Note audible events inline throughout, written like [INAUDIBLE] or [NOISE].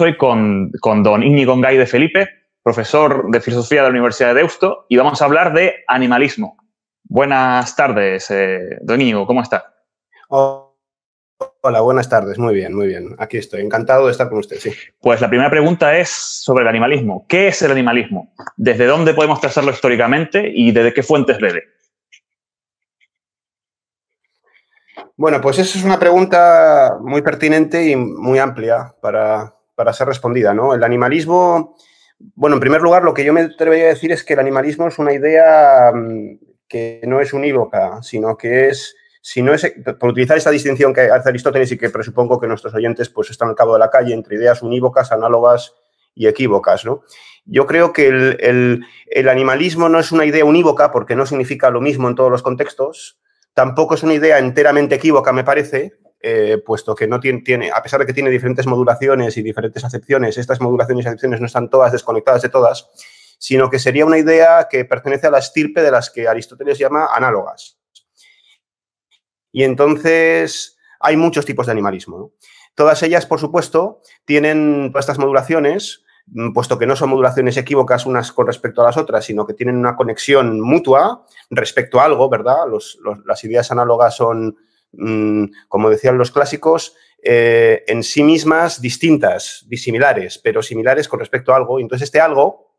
hoy con, don Íñigo Gay de Felipe, profesor de filosofía de la Universidad de Deusto, y vamos a hablar de animalismo. Buenas tardes, eh, don Íñigo, ¿cómo está? Oh, hola, buenas tardes, muy bien, muy bien. Aquí estoy, encantado de estar con usted, sí. Pues la primera pregunta es sobre el animalismo. ¿Qué es el animalismo? ¿Desde dónde podemos trazarlo históricamente y desde qué fuentes bebe? Bueno, pues esa es una pregunta muy pertinente y muy amplia para, para ser respondida, ¿no? El animalismo, bueno, en primer lugar, lo que yo me atrevería a decir es que el animalismo es una idea mm, que no es unívoca, sino que es, si no es, por utilizar esta distinción que hace Aristóteles y que presupongo que nuestros oyentes pues están al cabo de la calle entre ideas unívocas, análogas y equívocas, ¿no? Yo creo que el, el animalismo no es una idea unívoca porque no significa lo mismo en todos los contextos, tampoco es una idea enteramente equívoca, me parece, eh, puesto que no tiene, tiene, a pesar de que tiene diferentes modulaciones y diferentes acepciones, estas modulaciones y acepciones no están todas desconectadas de todas, sino que sería una idea que pertenece a la estirpe de las que Aristóteles llama análogas. Y entonces hay muchos tipos de animalismo. Todas ellas, por supuesto, tienen estas modulaciones, mm, puesto que no son modulaciones equívocas unas con respecto a las otras, sino que tienen una conexión mutua respecto a algo, ¿verdad? las ideas análogas son Mm, como decían los clásicos, eh, en sí mismas distintas, disimilares, pero similares con respecto a algo. Entonces, este algo,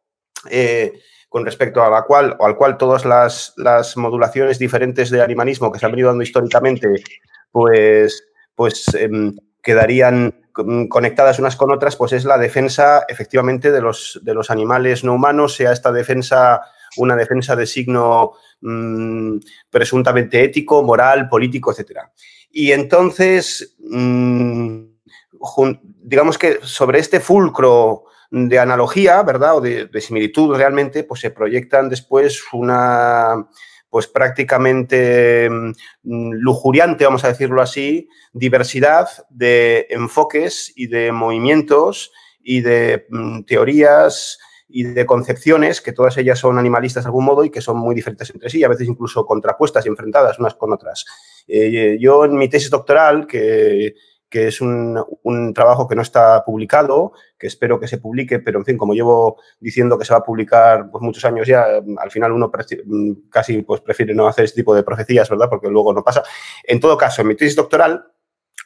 eh, con respecto a la cual, o al cual todas las, modulaciones diferentes de animalismo que se han venido dando históricamente, pues, pues em, quedarían mm, conectadas unas con otras, pues es la defensa efectivamente de los, de los animales no humanos, sea esta defensa una defensa de signo mm, presuntamente ético, moral, político, etc. Y entonces, mm, digamos que sobre este fulcro de analogía, ¿verdad? O de, de similitud realmente, pues se proyectan después una, pues prácticamente mm, lujuriante, vamos a decirlo así, diversidad de enfoques y de movimientos y de teorías y de concepciones que todas ellas son animalistas de algún modo y que son muy diferentes entre sí, a veces incluso contrapuestas y enfrentadas unas con otras. Eh, yo en mi tesis doctoral, que, que es un, trabajo que no está publicado, que espero que se publique, pero en fin, como llevo diciendo que se va a publicar pues, muchos años ya, al final uno casi pues, prefiere no hacer este tipo de profecías, ¿verdad? Porque luego no pasa. En todo caso, en mi tesis doctoral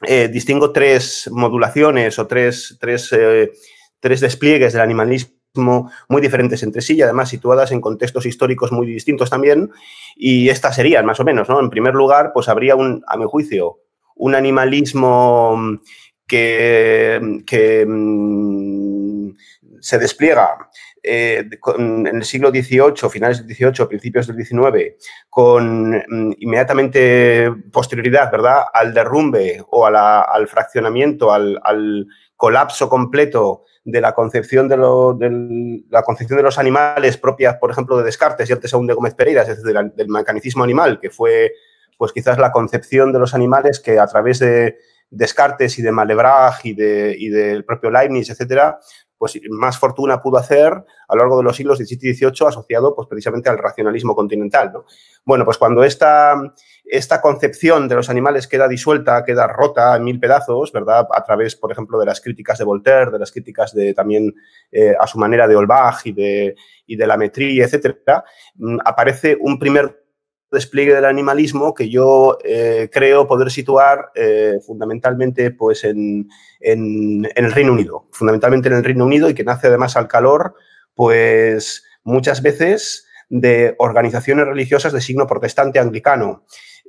eh, distingo tres modulaciones o tres, tres, eh, tres despliegues del animalismo muy diferentes entre sí y además situadas en contextos históricos muy distintos también. Y estas serían, más o menos, ¿no? En primer lugar, pues habría un, a mi juicio, un animalismo mm, que, mm, que mm, se despliega eh, en el siglo XVIII, finales del XVIII, principios del XIX, con inmediatamente posterioridad, ¿verdad?, al derrumbe o al fraccionamiento, al colapso completo de la concepción de, lo, de, la concepción de los animales propias, por ejemplo, de Descartes y aún de Gómez Pereira, es decir, del, mecanicismo animal, que fue pues quizás la concepción de los animales que a través de Descartes y de Malebraj y, y del propio Leibniz, etcétera, pues más fortuna pudo hacer a lo largo de los siglos XVII y XVIII asociado pues precisamente al racionalismo continental. Bueno, pues cuando esta esta concepción de los animales queda disuelta, queda rota en mil pedazos, ¿verdad? A través, por ejemplo, de las críticas de Voltaire, de las críticas de también eh, a su manera de Olbach y de, y de la metría, etcétera, mm, aparece un primer despliegue del animalismo que yo eh, creo poder situar eh, fundamentalmente pues, en, en, el Reino Unido, fundamentalmente en el Reino Unido y que nace además al calor, pues muchas veces de organizaciones religiosas de signo protestante anglicano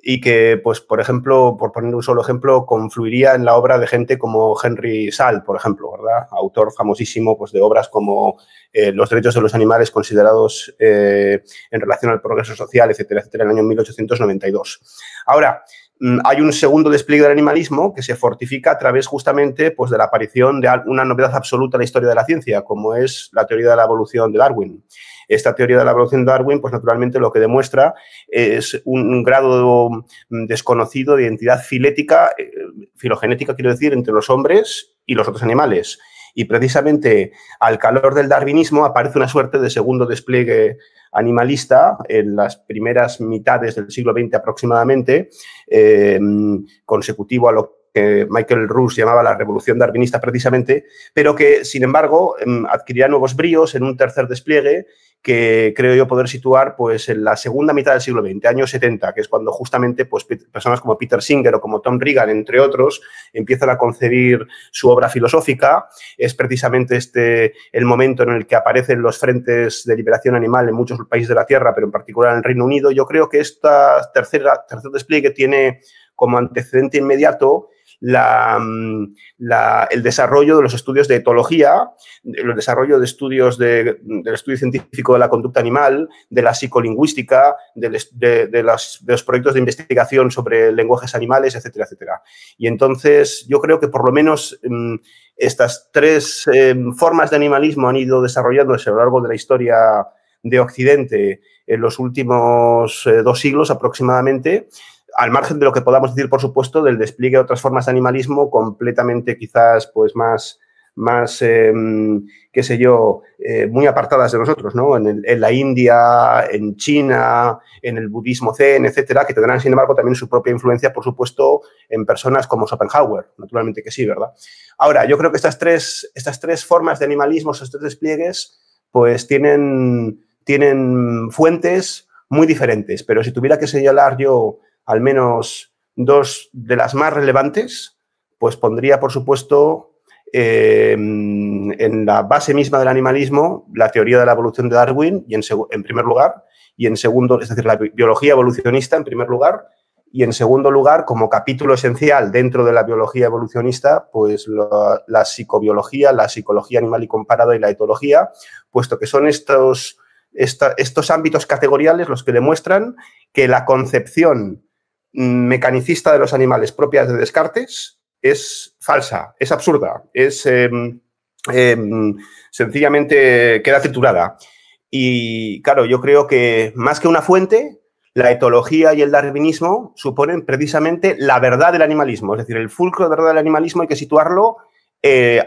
y que, pues, por ejemplo, por poner un solo ejemplo, confluiría en la obra de gente como Henry Sal, por ejemplo, ¿verdad? Autor famosísimo pues, de obras como eh, Los derechos de los animales considerados eh, en relación al progreso social, etcétera, etcétera, en el año 1892. Ahora, Mm, hay un segundo despliegue del animalismo que se fortifica a través justamente pues, de la aparición de una novedad absoluta en la historia de la ciencia, como es la teoría de la evolución de Darwin. Esta teoría de la evolución de Darwin, pues naturalmente lo que demuestra es un grado mm, desconocido de identidad filética, eh, filogenética, quiero decir, entre los hombres y los otros animales. Y precisamente al calor del darwinismo aparece una suerte de segundo despliegue animalista en las primeras mitades del siglo XX aproximadamente, eh, consecutivo a lo que Michael Ruse llamaba la revolución darwinista precisamente, pero que, sin embargo, em, adquirirá nuevos bríos en un tercer despliegue que creo yo poder situar pues, en la segunda mitad del siglo XX, años 70, que es cuando justamente pues, personas como Peter Singer o como Tom Reagan, entre otros, empiezan a concebir su obra filosófica. Es precisamente este el momento en el que aparecen los frentes de liberación animal en muchos países de la Tierra, pero en particular en el Reino Unido. Yo creo que este tercer despliegue tiene como antecedente inmediato Mm, el desarrollo de los estudios de etología, el desarrollo de estudios del estudio científico de la conducta animal, de la psicolingüística, de, de, los proyectos de investigación sobre lenguajes animales, etcétera, etcétera. Y entonces yo creo que por lo menos mm, estas tres em, formas de animalismo han ido desarrollándose a lo largo de la historia de Occidente en los últimos eh, dos siglos aproximadamente al margen de lo que podamos decir, por supuesto, del despliegue de otras formas de animalismo completamente quizás pues más, más em, qué sé yo, eh, muy apartadas de nosotros, ¿no? En, la India, en China, en el budismo zen, etcétera, que tendrán, sin embargo, también su propia influencia, por supuesto, en personas como Schopenhauer, naturalmente que sí, ¿verdad? Ahora, yo creo que estas tres, estas tres formas de animalismo, estos tres despliegues, pues tienen, tienen fuentes muy diferentes, pero si tuviera que señalar yo al menos dos de las más relevantes, pues pondría, por supuesto, eh, en la base misma del animalismo la teoría de la evolución de Darwin, y en, primer lugar, y en segundo, es decir, la biología evolucionista en primer lugar, y en segundo lugar, como capítulo esencial dentro de la biología evolucionista, pues la, psicobiología, la psicología animal y comparada y la etología, puesto que son estos, estos ámbitos categoriales los que demuestran que la concepción mecanicista de los animales propias de Descartes es falsa, es absurda, es em, em, sencillamente queda triturada. Y claro, yo creo que más que una fuente, la etología y el darwinismo suponen precisamente la verdad del animalismo, es decir, el fulcro de verdad del animalismo hay que situarlo eh,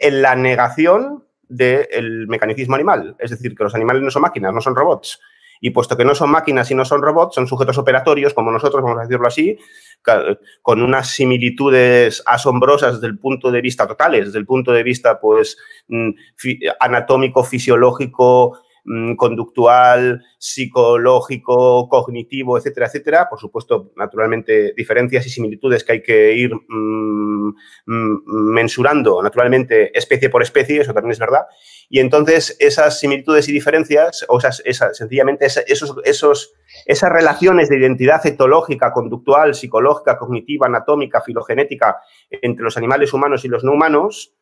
en la negación del mecanicismo animal, es decir, que los animales no son máquinas, no son robots, y puesto que no son máquinas y no son robots, son sujetos operatorios, como nosotros, vamos a decirlo así, con unas similitudes asombrosas desde el punto de vista total, desde el punto de vista pues mm, anatómico, fisiológico, Mm, conductual, psicológico, cognitivo, etcétera, etcétera. Por supuesto, naturalmente, diferencias y similitudes que hay que ir mm, mm, mensurando, naturalmente, especie por especie, eso también es verdad. Y entonces, esas similitudes y diferencias, o esas, sencillamente, esas, esos, esos, esas relaciones de identidad etológica, conductual, psicológica, cognitiva, anatómica, filogenética entre los animales humanos y los no humanos,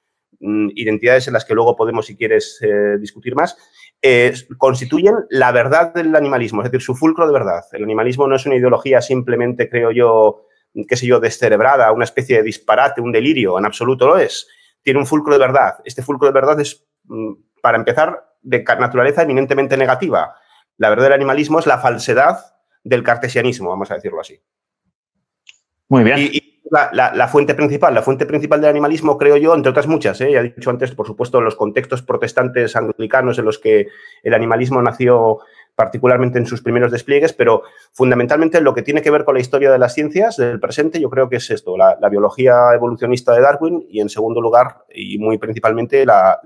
identidades en las que luego podemos, si quieres, eh, discutir más, eh, constituyen la verdad del animalismo, es decir, su fulcro de verdad. El animalismo no es una ideología simplemente, creo yo, qué sé yo, descerebrada, una especie de disparate, un delirio, en absoluto lo es. Tiene un fulcro de verdad. Este fulcro de verdad es, mm, para empezar, de naturaleza eminentemente negativa. La verdad del animalismo es la falsedad del cartesianismo, vamos a decirlo así. Muy bien la, fuente principal. La fuente principal del animalismo, creo yo, entre otras muchas, ¿eh? ya he dicho antes, por supuesto, los contextos protestantes anglicanos en los que el animalismo nació particularmente en sus primeros despliegues, pero fundamentalmente lo que tiene que ver con la historia de las ciencias del presente, yo creo que es esto, la, biología evolucionista de Darwin y en segundo lugar, y muy principalmente, la,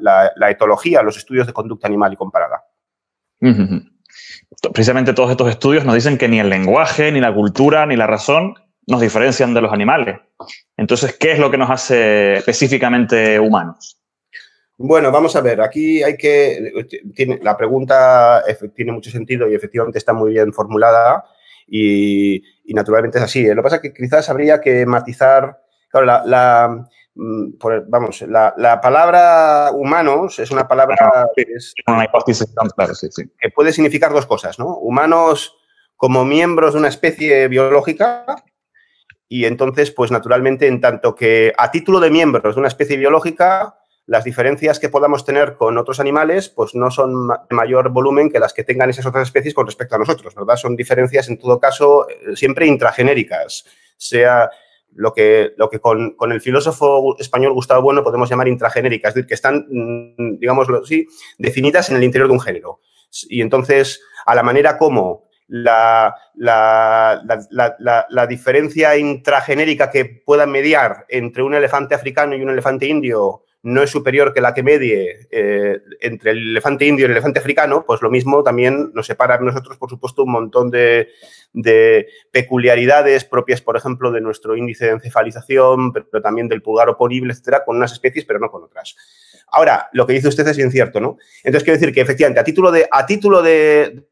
etología, los estudios de conducta animal y comparada. Precisamente todos estos estudios nos dicen que ni el lenguaje, ni la cultura, ni la razón nos diferencian de los animales. Entonces, ¿qué es lo que nos hace específicamente humanos? Bueno, vamos a ver, aquí hay que, la pregunta tiene mucho sentido y efectivamente está muy bien formulada y, naturalmente es así. ¿eh? Lo que pasa es que quizás habría que matizar, claro, la, mm, vamos, la, palabra humanos es una palabra es, una hipótesis, que puede significar dos cosas, ¿no? Humanos como miembros de una especie biológica y entonces, pues naturalmente, en tanto que a título de miembros de una especie biológica, las diferencias que podamos tener con otros animales, pues no son de mayor volumen que las que tengan esas otras especies con respecto a nosotros, ¿verdad? Son diferencias, en todo caso, eh, siempre intragenéricas, sea lo que, lo que con, con, el filósofo español Gustavo Bueno podemos llamar intragenéricas, es decir, que están, mm, digámoslo así, definidas en el interior de un género. Y entonces, a la manera como la, diferencia intragenérica que pueda mediar entre un elefante africano y un elefante indio no es superior que la que medie eh, entre el elefante indio y el elefante africano, pues lo mismo también nos separa a nosotros, por supuesto, un montón de, peculiaridades propias, por ejemplo, de nuestro índice de encefalización, pero, pero también del pulgar oponible, etcétera, con unas especies, pero no con otras. Ahora, lo que dice usted es incierto, ¿no? Entonces, quiero decir que efectivamente, a título de, a título de,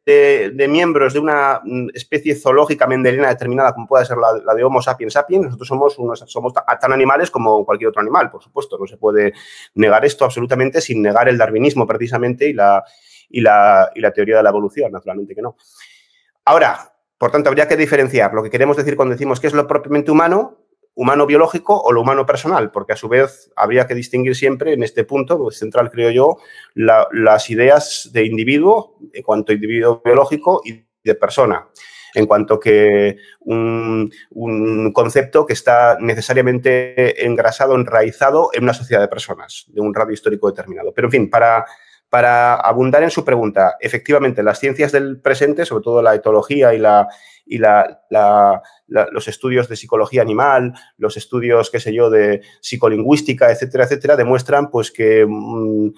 miembros de una mm, especie zoológica mendelina determinada, como pueda ser la, de Homo sapiens sapiens, nosotros somos, unos, somos tan animales como cualquier otro animal, por supuesto. No se puede negar esto absolutamente sin negar el darwinismo, precisamente, y la, la, y la teoría de la evolución, naturalmente que no. Ahora, por tanto, habría que diferenciar lo que queremos decir cuando decimos que es lo propiamente humano humano biológico o lo humano personal, porque a su vez habría que distinguir siempre en este punto lo pues, central, creo yo, las ideas de individuo en cuanto individuo biológico y de persona, en cuanto que un, un concepto que está necesariamente engrasado, enraizado en una sociedad de personas, de un radio histórico determinado. Pero, en fin, para para abundar en su pregunta, efectivamente, las ciencias del presente, sobre todo la etología y, los estudios de psicología animal, los estudios, qué sé yo, de psicolingüística, etcétera, etcétera, demuestran pues que, mm,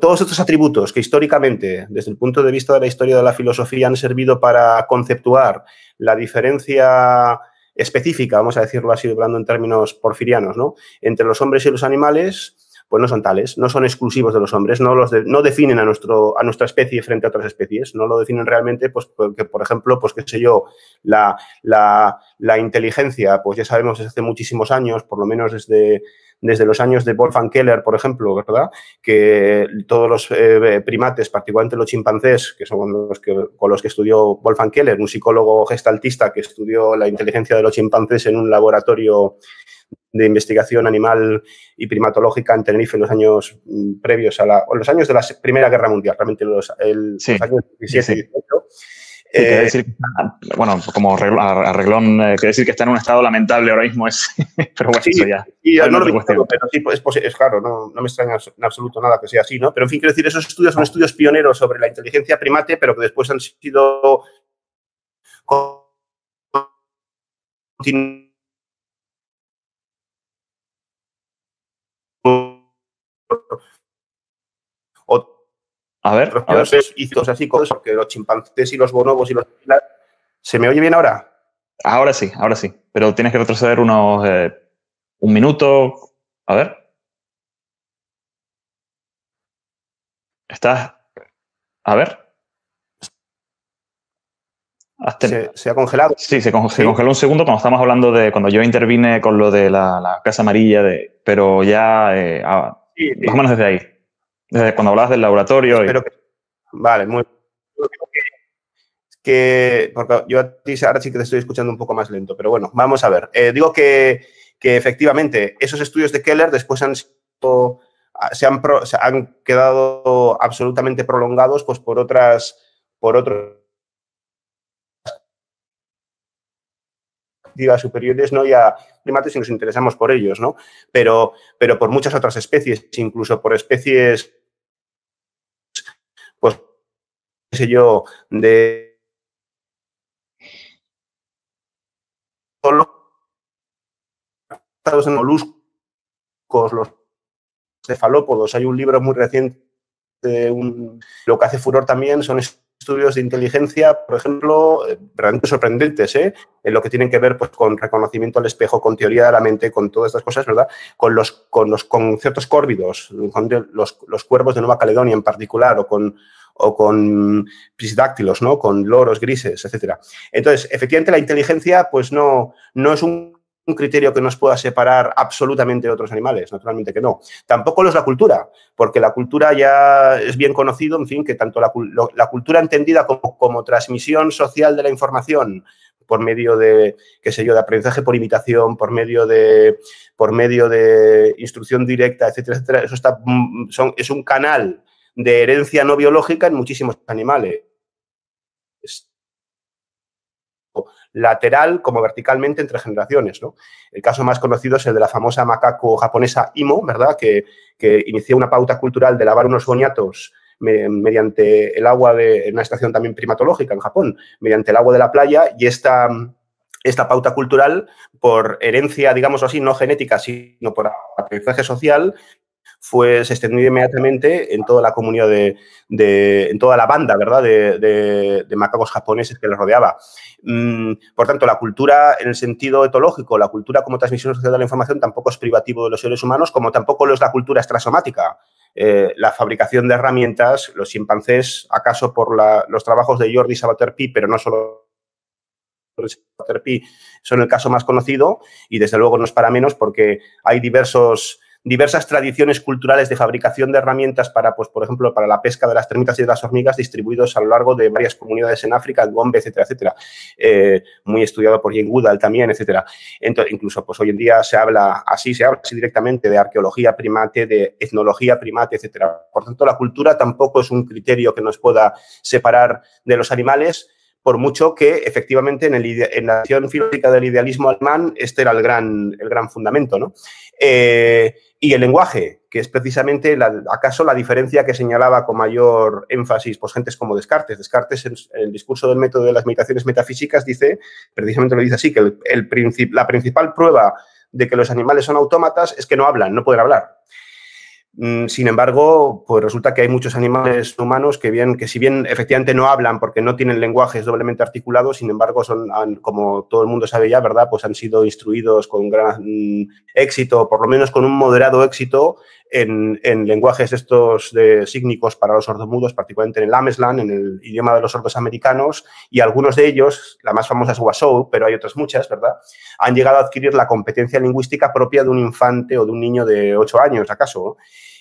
todos estos atributos que históricamente, desde el punto de vista de la historia de la filosofía, han servido para conceptuar la diferencia específica, vamos a decirlo así, hablando en términos porfirianos, entre los hombres y los animales, pues no son tales, no son exclusivos de los hombres, no, los no definen a, nuestro, a nuestra especie frente a otras especies, no lo definen realmente, pues porque, por ejemplo, pues qué sé yo, la, inteligencia, pues ya sabemos desde hace muchísimos años, por lo menos desde, desde los años de Wolfgang Keller, por ejemplo, ¿verdad? Que todos los eh, primates, particularmente los chimpancés, que son los que, con los que estudió Wolfgang Keller, un psicólogo gestaltista que estudió la inteligencia de los chimpancés en un laboratorio de investigación animal y primatológica en Tenerife en los años mm, previos a la, o los años de la Primera Guerra Mundial, realmente los, el, años 17 y 18. bueno, como arreglón, eh, quiere decir que está en un estado lamentable ahora mismo, es, [LAUGHS] pero bueno, ya. Y no, pero sí, pues, es, claro, no, no, me extraña en absoluto nada que sea así, ¿no? Pero en fin, quiero decir, esos estudios son estudios pioneros sobre la inteligencia primate, pero que después han sido A ver. Los hizo así cosas porque los chimpancés y los bonobos y los. ¿Se me oye bien ahora? Ahora sí, ahora sí. Pero tienes que retroceder unos. Eh, un minuto. A ver. Estás. A ver. Se, ha congelado. Sí, se, congeló, un segundo cuando estábamos hablando de cuando yo intervine con lo de la, Casa Amarilla, de, pero ya eh, ah, más o menos desde ahí cuando hablabas del laboratorio. Vale, muy que, porque yo a ti ahora sí que te estoy escuchando un poco más lento, pero bueno, vamos a ver. Eh, digo que, que, efectivamente esos estudios de Keller después han sido, ah, se han, se han quedado absolutamente prolongados pues, por otras, por otras superiores no ya primates si nos interesamos por ellos, ¿no? Pero, pero por muchas otras especies, incluso por especies sé yo, de... los moluscos, los cefalópodos. Hay un libro muy reciente, lo que hace furor también son estudios de inteligencia, por ejemplo, eh, realmente sorprendentes, ¿eh? en lo que tienen que ver pues, con reconocimiento al espejo, con teoría de la mente, con todas estas cosas, ¿verdad? Con los, con los ciertos córvidos, con los cuervos de Nueva Caledonia en particular, o con, o con prisidáctilos, ¿no? Con loros grises, etcétera. Entonces, efectivamente, la inteligencia, pues no, no es un criterio que nos pueda separar absolutamente de otros animales, naturalmente que no. Tampoco lo es la cultura, porque la cultura ya es bien conocido, en fin, que tanto la, cultura entendida como, transmisión social de la información por medio de, qué sé yo, de aprendizaje por imitación, por medio de, por medio de instrucción directa, etcétera, etcétera, eso está, mm, es un canal de herencia no biológica en muchísimos animales. Lateral como verticalmente entre generaciones. El caso más conocido es el de la famosa macaco japonesa Imo, ¿verdad? Que, inició una pauta cultural de lavar unos goñatos mediante el agua de una estación también primatológica en Japón, mediante el agua de la playa y esta pauta cultural, por herencia, digamos así, no genética, sino por aprendizaje social, fue, se extendió inmediatamente en toda la comunidad de, en toda la banda, ¿verdad?, de, de, macacos japoneses que les rodeaba. Mm, por tanto, la cultura en el sentido etológico, la cultura como transmisión social de la información tampoco es privativo de los seres humanos, como tampoco lo es la cultura extrasomática. Eh, la fabricación de herramientas, los chimpancés, acaso por los trabajos de Jordi Sabaterpi pero no solo son el caso más conocido y desde luego no es para menos porque hay diversos diversas tradiciones culturales de fabricación de herramientas para, pues, por ejemplo, para la pesca de las termitas y de las hormigas distribuidos a lo largo de varias comunidades en África, Gombe, etcétera, etcétera. Eh, muy estudiado por Jane Goodall también, etcétera. Entonces, incluso, pues hoy en día se habla así, se habla así directamente de arqueología primate, de etnología primate, etcétera. Por tanto, la cultura tampoco es un criterio que nos pueda separar de los animales, por mucho que efectivamente en, la acción filosófica del idealismo alemán este era el gran, el gran fundamento. Eh, y el lenguaje, que es precisamente la, acaso la diferencia que señalaba con mayor énfasis pues, gentes como Descartes. Descartes, en el discurso del método de las meditaciones metafísicas, dice, precisamente lo dice así, que el, la principal prueba de que los animales son autómatas es que no hablan, no pueden hablar. Mm, sin embargo, pues resulta que hay muchos animales humanos que, bien, que si bien efectivamente no hablan porque no tienen lenguajes doblemente articulados, sin embargo, son, como todo el mundo sabe ya, ¿verdad? Pues han sido instruidos con gran mm, éxito, por lo menos con un moderado éxito, en, lenguajes estos de sígnicos para los sordomudos, particularmente en el Ameslan, en el idioma de los sordos americanos, y algunos de ellos, la más famosa es Wasow, pero hay otras muchas, ¿verdad?, han llegado a adquirir la competencia lingüística propia de un infante o de un niño de 8 años, acaso.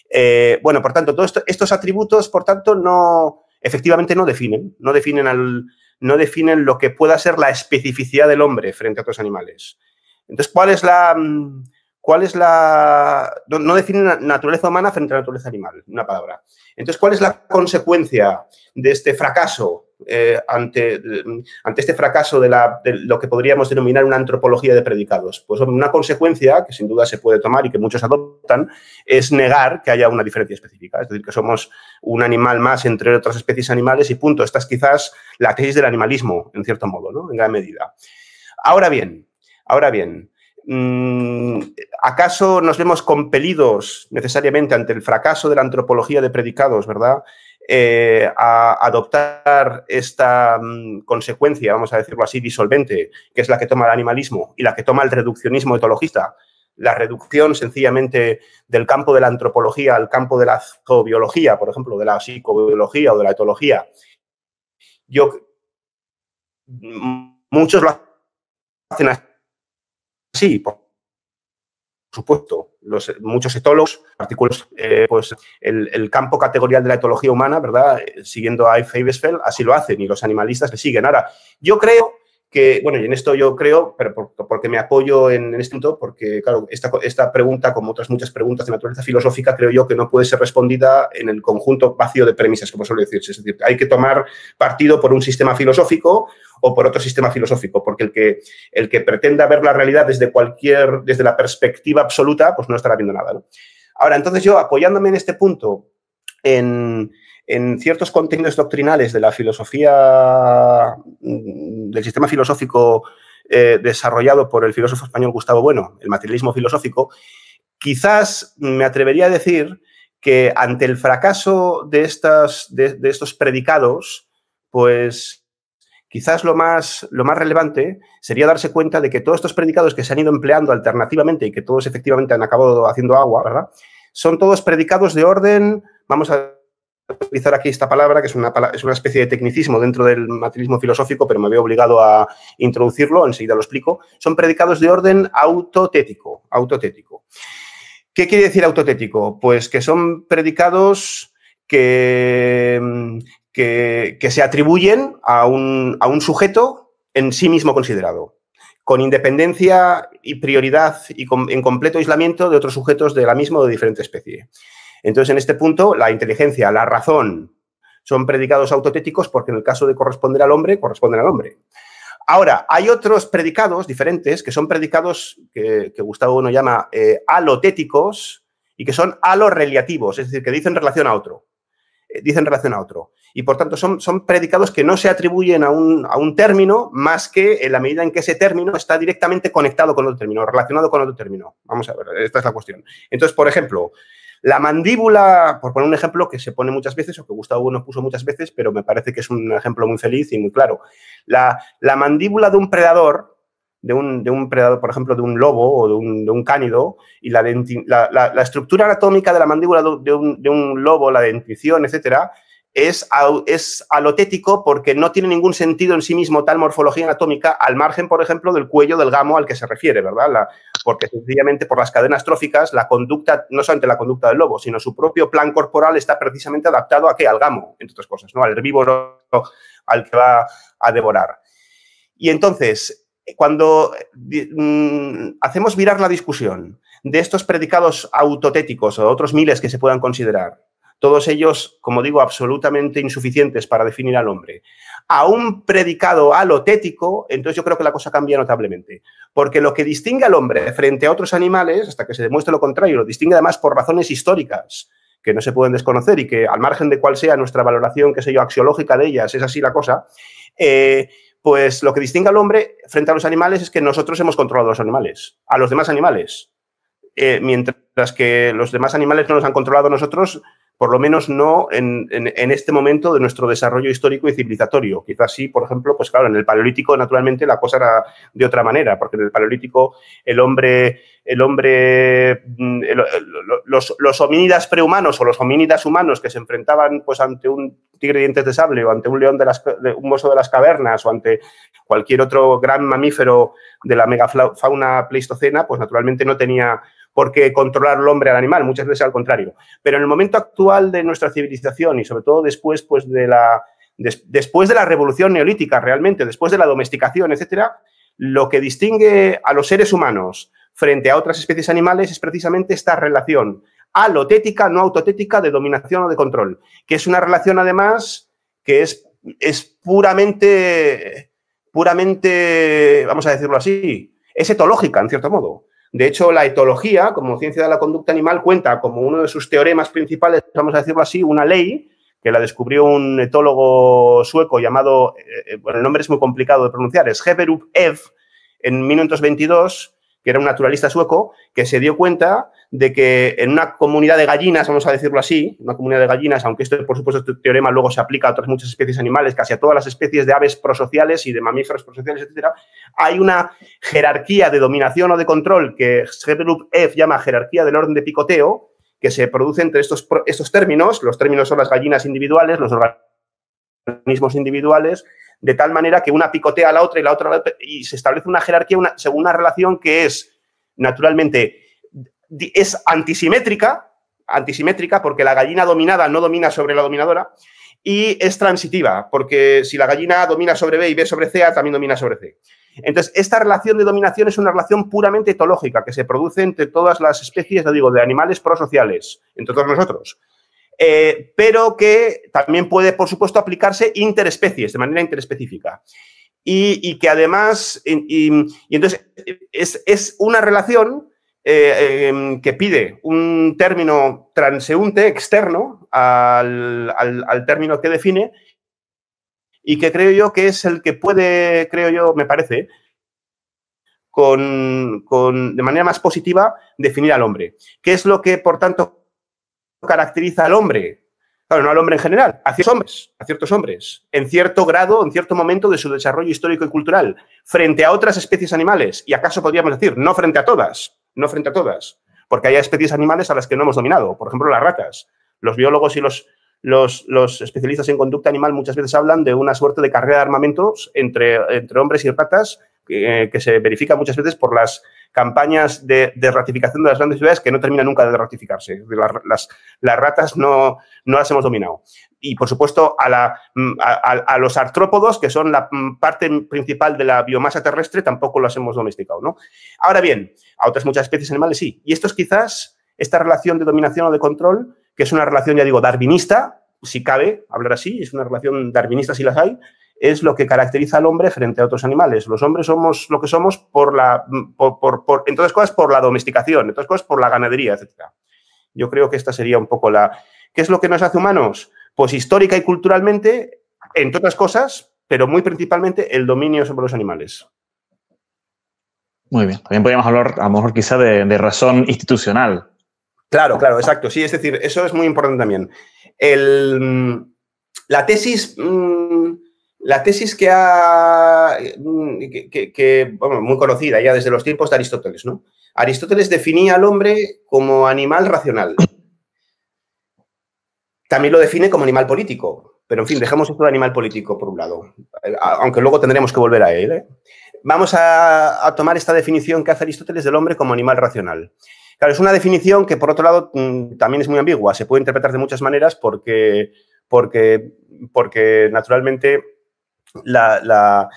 Eh, bueno, por tanto, todos estos atributos, por tanto, no efectivamente no definen, no definen, al, no definen lo que pueda ser la especificidad del hombre frente a otros animales. Entonces, ¿cuál es la, mm, ¿Cuál es la. No, define naturaleza humana frente a naturaleza animal, una palabra. Entonces, ¿cuál es la consecuencia de este fracaso? Eh, ante, mm, ante, este fracaso de, lo que podríamos denominar una antropología de predicados. Pues una consecuencia que sin duda se puede tomar y que muchos adoptan es negar que haya una diferencia específica, es decir, que somos un animal más entre otras especies animales y punto. Esta es quizás la crisis del animalismo, en cierto modo, ¿no? en gran medida. Ahora bien, ahora bien, Mm, ¿Acaso nos vemos compelidos necesariamente ante el fracaso de la antropología de predicados, verdad? Eh, a adoptar esta mm, consecuencia, vamos a decirlo así, disolvente, que es la que toma el animalismo y la que toma el reduccionismo etologista, la reducción sencillamente del campo de la antropología al campo de la zoobiología, por ejemplo, de la psicobiología o de la etología. Yo, mm, muchos lo hacen así Sí, por supuesto. Los, muchos etólogos, artículos, eh, pues el, campo categorial de la etología humana, ¿verdad? Eh, siguiendo a Fabersfeld, así lo hacen y los animalistas le siguen. Ahora, yo creo que, bueno, y en esto yo creo, pero porque me apoyo en, este punto, porque, claro, esta, esta pregunta, como otras muchas preguntas de naturaleza filosófica, creo yo que no puede ser respondida en el conjunto vacío de premisas, como suele decirse. Es decir, hay que tomar partido por un sistema filosófico o por otro sistema filosófico, porque el que, el que pretenda ver la realidad desde cualquier, desde la perspectiva absoluta, pues no estará viendo nada. Ahora, entonces yo apoyándome en este punto, en, ciertos contenidos doctrinales de la filosofía, del sistema filosófico eh, desarrollado por el filósofo español Gustavo Bueno, el materialismo filosófico, quizás me atrevería a decir que ante el fracaso de, estas, de, de estos predicados, pues quizás lo más, lo más relevante sería darse cuenta de que todos estos predicados que se han ido empleando alternativamente y que todos efectivamente han acabado haciendo agua, ¿verdad? Son todos predicados de orden, vamos a utilizar aquí esta palabra, que es una, es una especie de tecnicismo dentro del materialismo filosófico, pero me había obligado a introducirlo, enseguida lo explico, son predicados de orden autotético. autotético. ¿Qué quiere decir autotético? Pues que son predicados que, que, se atribuyen a un, sujeto en sí mismo considerado, con independencia y prioridad y en completo aislamiento de otros sujetos de la misma o de diferente especie. Entonces, en este punto, la inteligencia, la razón, son predicados autotéticos porque en el caso de corresponder al hombre, corresponden al hombre. Ahora, hay otros predicados diferentes que son predicados que, Gustavo uno llama eh, alotéticos y que son relativos, es decir, que dicen relación a otro. Eh, dicen relación a otro y por tanto son, son predicados que no se atribuyen a un, a un, término más que en la medida en que ese término está directamente conectado con otro término, relacionado con otro término. Vamos a ver, esta es la cuestión. Entonces, por ejemplo, la mandíbula, por poner un ejemplo que se pone muchas veces o que Gustavo nos puso muchas veces, pero me parece que es un ejemplo muy feliz y muy claro. La, mandíbula de un predador, de un, predador, por ejemplo, de un lobo o de un, de un cánido, y la, la, la, estructura anatómica de la mandíbula de un, de un lobo, la dentición, etcétera, es, alotético porque no tiene ningún sentido en sí mismo tal morfología anatómica al margen, por ejemplo, del cuello del gamo al que se refiere, ¿verdad? porque sencillamente por las cadenas tróficas la conducta, no solamente la conducta del lobo, sino su propio plan corporal está precisamente adaptado a qué? Al gamo, entre otras cosas, ¿no? Al herbívoro al que va a devorar. Y entonces, cuando mm, hacemos virar la discusión de estos predicados autotéticos o de otros miles que se puedan considerar, todos ellos, como digo, absolutamente insuficientes para definir al hombre, a un predicado alotético, entonces yo creo que la cosa cambia notablemente. Porque lo que distingue al hombre frente a otros animales, hasta que se demuestre lo contrario, lo distingue además por razones históricas que no se pueden desconocer y que al margen de cuál sea nuestra valoración, qué sé yo, axiológica de ellas, es así la cosa, eh, pues lo que distingue al hombre frente a los animales es que nosotros hemos controlado a los animales, a los demás animales. Eh, mientras que los demás animales no nos han controlado nosotros por lo menos no en, este momento de nuestro desarrollo histórico y civilizatorio. Quizás sí, por ejemplo, pues claro, en el Paleolítico naturalmente la cosa era de otra manera, porque en el Paleolítico el hombre, el hombre, mm, los, homínidas prehumanos o los homínidas humanos que se enfrentaban pues ante un tigre dientes de sable o ante un león de las, un oso de las cavernas o ante cualquier otro gran mamífero de la megafauna pleistocena, pues naturalmente no tenía porque controlar el hombre al animal, muchas veces al contrario. Pero en el momento actual de nuestra civilización y sobre todo después pues, de, la, después de la revolución neolítica realmente, después de la domesticación, etcétera, lo que distingue a los seres humanos frente a otras especies animales es precisamente esta relación alotética, no autotética, de dominación o de control, que es una relación además que es, es puramente, puramente, vamos a decirlo así, es etológica, en cierto modo. De hecho, la etología, como ciencia de la conducta animal, cuenta como uno de sus teoremas principales, vamos a decirlo así, una ley que la descubrió un etólogo sueco llamado, eh, eh, bueno, el nombre es muy complicado de pronunciar, es Heberup Ev, en 1922, que era un naturalista sueco, que se dio cuenta de que en una comunidad de gallinas, vamos a decirlo así, una comunidad de gallinas, aunque esto, por supuesto, este teorema luego se aplica a otras muchas especies animales, casi a todas las especies de aves prosociales y de mamíferos prosociales, etcétera, hay una jerarquía de dominación o de control que Group F llama jerarquía del orden de picoteo, que se produce entre estos, términos, los términos son las gallinas individuales, los organismos individuales, de tal manera que una picotea a la otra y la otra la otra, y se establece una jerarquía una, según una relación que es naturalmente es antisimétrica, antisimétrica porque la gallina dominada no domina sobre la dominadora, y es transitiva, porque si la gallina domina sobre B y B sobre C, A también domina sobre C. Entonces, esta relación de dominación es una relación puramente etológica que se produce entre todas las especies, lo digo, de animales prosociales, entre todos nosotros. Eh, pero que también puede, por supuesto, aplicarse interespecies, de manera interespecífica. Y, que además, entonces, es, es una relación eh, em, que pide un término transeúnte externo al, término que define y que creo yo que es el que puede, creo yo, me parece, con, de manera más positiva definir al hombre. ¿Qué es lo que, por tanto, caracteriza al hombre? Claro, no al hombre en general, a ciertos hombres, a ciertos hombres, en cierto grado, en cierto momento de su desarrollo histórico y cultural, frente a otras especies animales, y acaso podríamos decir, no frente a todas, no frente a todas, porque hay especies animales a las que no hemos dominado, por ejemplo las ratas. Los biólogos y los, los, especialistas en conducta animal muchas veces hablan de una suerte de carrera de armamentos entre, entre hombres y ratas eh, que se verifica muchas veces por las campañas de, ratificación de las grandes ciudades que no terminan nunca de ratificarse. Las, las, ratas no, no, las hemos dominado. Y, por supuesto, a, la, mm, a, los artrópodos, que son la mm, parte principal de la biomasa terrestre, tampoco las hemos domesticado. ¿no? Ahora bien, a otras muchas especies animales sí. Y esto es quizás esta relación de dominación o de control, que es una relación, ya digo, darwinista, si cabe hablar así, es una relación darwinista si las hay, es lo que caracteriza al hombre frente a otros animales. Los hombres somos lo que somos por la, mm, por, en todas cosas, por la domesticación, en todas cosas, por la ganadería, etc. Yo creo que esta sería un poco la... ¿Qué es lo que nos hace humanos? Pues histórica y culturalmente, entre otras cosas, pero muy principalmente el dominio sobre los animales. Muy bien. También podríamos hablar, a lo mejor, quizá de, razón institucional. Claro, claro, exacto. Sí, es decir, eso es muy importante también. Mm, la tesis... Mm, la tesis que ha, mm, que, bueno, muy conocida ya desde los tiempos de Aristóteles, ¿no? Aristóteles definía al hombre como animal racional. También lo define como animal político, pero en fin, dejamos esto de animal político por un lado, eh, aunque luego tendremos que volver a él. ¿eh? Vamos a, a tomar esta definición que hace Aristóteles del hombre como animal racional. Claro, es una definición que, por otro lado, mm, también es muy ambigua. Se puede interpretar de muchas maneras porque, porque, porque naturalmente, la,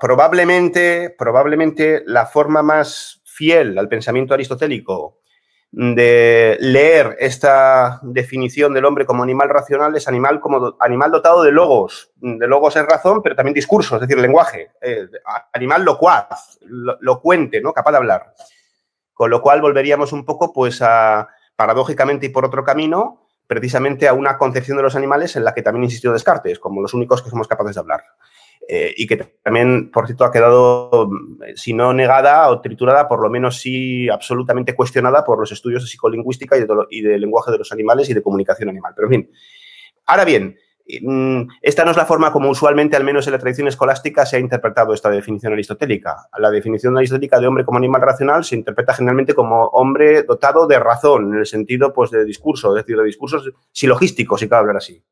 probablemente, probablemente la forma más fiel al pensamiento aristotélico de leer esta definición del hombre como animal racional es animal como animal dotado de logos. De logos es razón, pero también discurso, es decir, lenguaje. Eh, animal locuaz, locuente, ¿no? capaz de hablar. Con lo cual volveríamos un poco, pues, a paradójicamente y por otro camino, precisamente a una concepción de los animales en la que también insistió Descartes, como los únicos que somos capaces de hablar. Eh, y que también, por cierto, ha quedado, eh, si no negada o triturada, por lo menos sí absolutamente cuestionada por los estudios de psicolingüística y de, y de lenguaje de los animales y de comunicación animal. Pero en fin, ahora bien, Mm, esta no es la forma como usualmente, al menos en la tradición escolástica, se ha interpretado esta definición aristotélica. La definición aristotélica de hombre como animal racional se interpreta generalmente como hombre dotado de razón, en el sentido pues, de discurso, es decir, de discursos silogísticos, si cabe hablar así.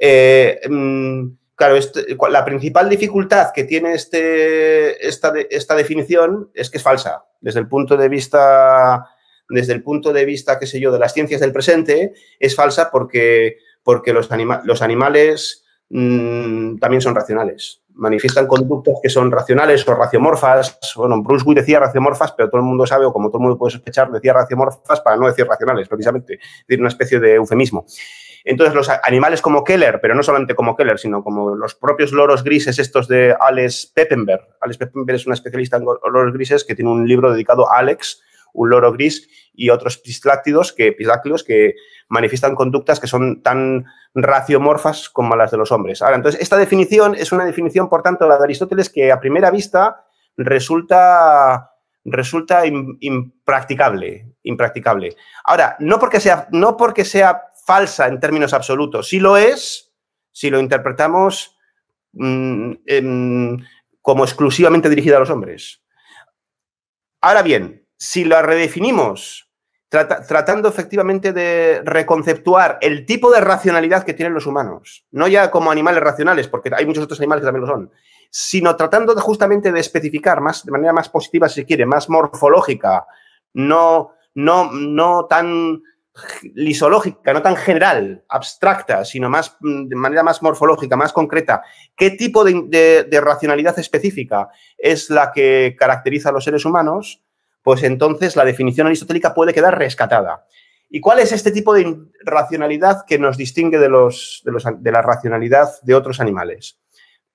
Eh, mm, claro, este, la principal dificultad que tiene este, esta, esta definición es que es falsa. Desde el punto de vista, desde el punto de vista, qué sé yo, de las ciencias del presente, es falsa porque porque los, los animales mm, también son racionales. Manifiestan conductas que son racionales o raciomorfas. Bueno, Bruce way decía raciomorfas, pero todo el mundo sabe, o como todo el mundo puede sospechar, decía raciomorfas para no decir racionales, precisamente. Es decir, una especie de eufemismo. Entonces, los animales como Keller, pero no solamente como Keller, sino como los propios loros grises, estos de Alex Peppenberg. Alex Peppenberg es un especialista en loros grises que tiene un libro dedicado a Alex, un loro gris y otros pisláctidos que, que manifiestan conductas que son tan raciomorfas como las de los hombres. Ahora, entonces, esta definición es una definición, por tanto, la de Aristóteles que a primera vista resulta resulta impracticable, impracticable. Ahora, no porque, sea, no porque sea falsa en términos absolutos, sí lo es si lo interpretamos mm, em, como exclusivamente dirigida a los hombres. Ahora bien, si la redefinimos tratando efectivamente de reconceptuar el tipo de racionalidad que tienen los humanos, no ya como animales racionales, porque hay muchos otros animales que también lo son, sino tratando justamente de especificar más, de manera más positiva, si se quiere, más morfológica, no, no, no tan lisológica, no tan general, abstracta, sino más mm, de manera más morfológica, más concreta. ¿Qué tipo de, racionalidad específica es la que caracteriza a los seres humanos? pues entonces la definición aristotélica puede quedar rescatada. ¿Y cuál es este tipo de racionalidad que nos distingue de, los, de, la racionalidad de otros animales?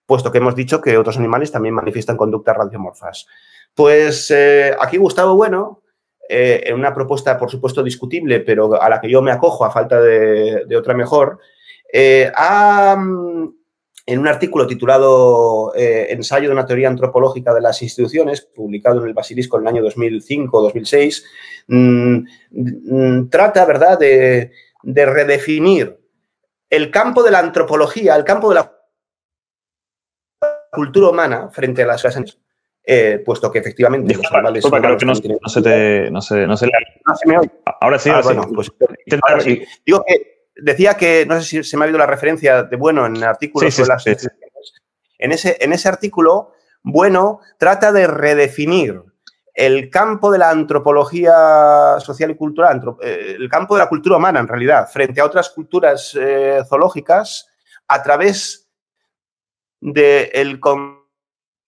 Puesto que hemos dicho que otros animales también manifiestan conductas radiomorfas. Pues eh, aquí Gustavo Bueno, eh, en una propuesta, por supuesto, discutible, pero a la que yo me acojo a falta de, otra mejor, eh, ha mm, en un artículo titulado eh, Ensayo de una teoría antropológica de las instituciones, publicado en el Basilisco en el año 2005-2006, mm, mm, trata, ¿verdad?, de, redefinir el campo de la antropología, el campo de la cultura humana frente a las eh, puesto que efectivamente creo que no, se No ah, Ahora sí, ahora ah, pues, Digo que decía que, no sé si se me ha habido la referencia de Bueno en el artículo las En ese, en ese artículo, Bueno trata de redefinir el campo de la antropología social y cultural, eh, el campo de la cultura humana en realidad, frente a otras culturas eh, zoológicas, a través del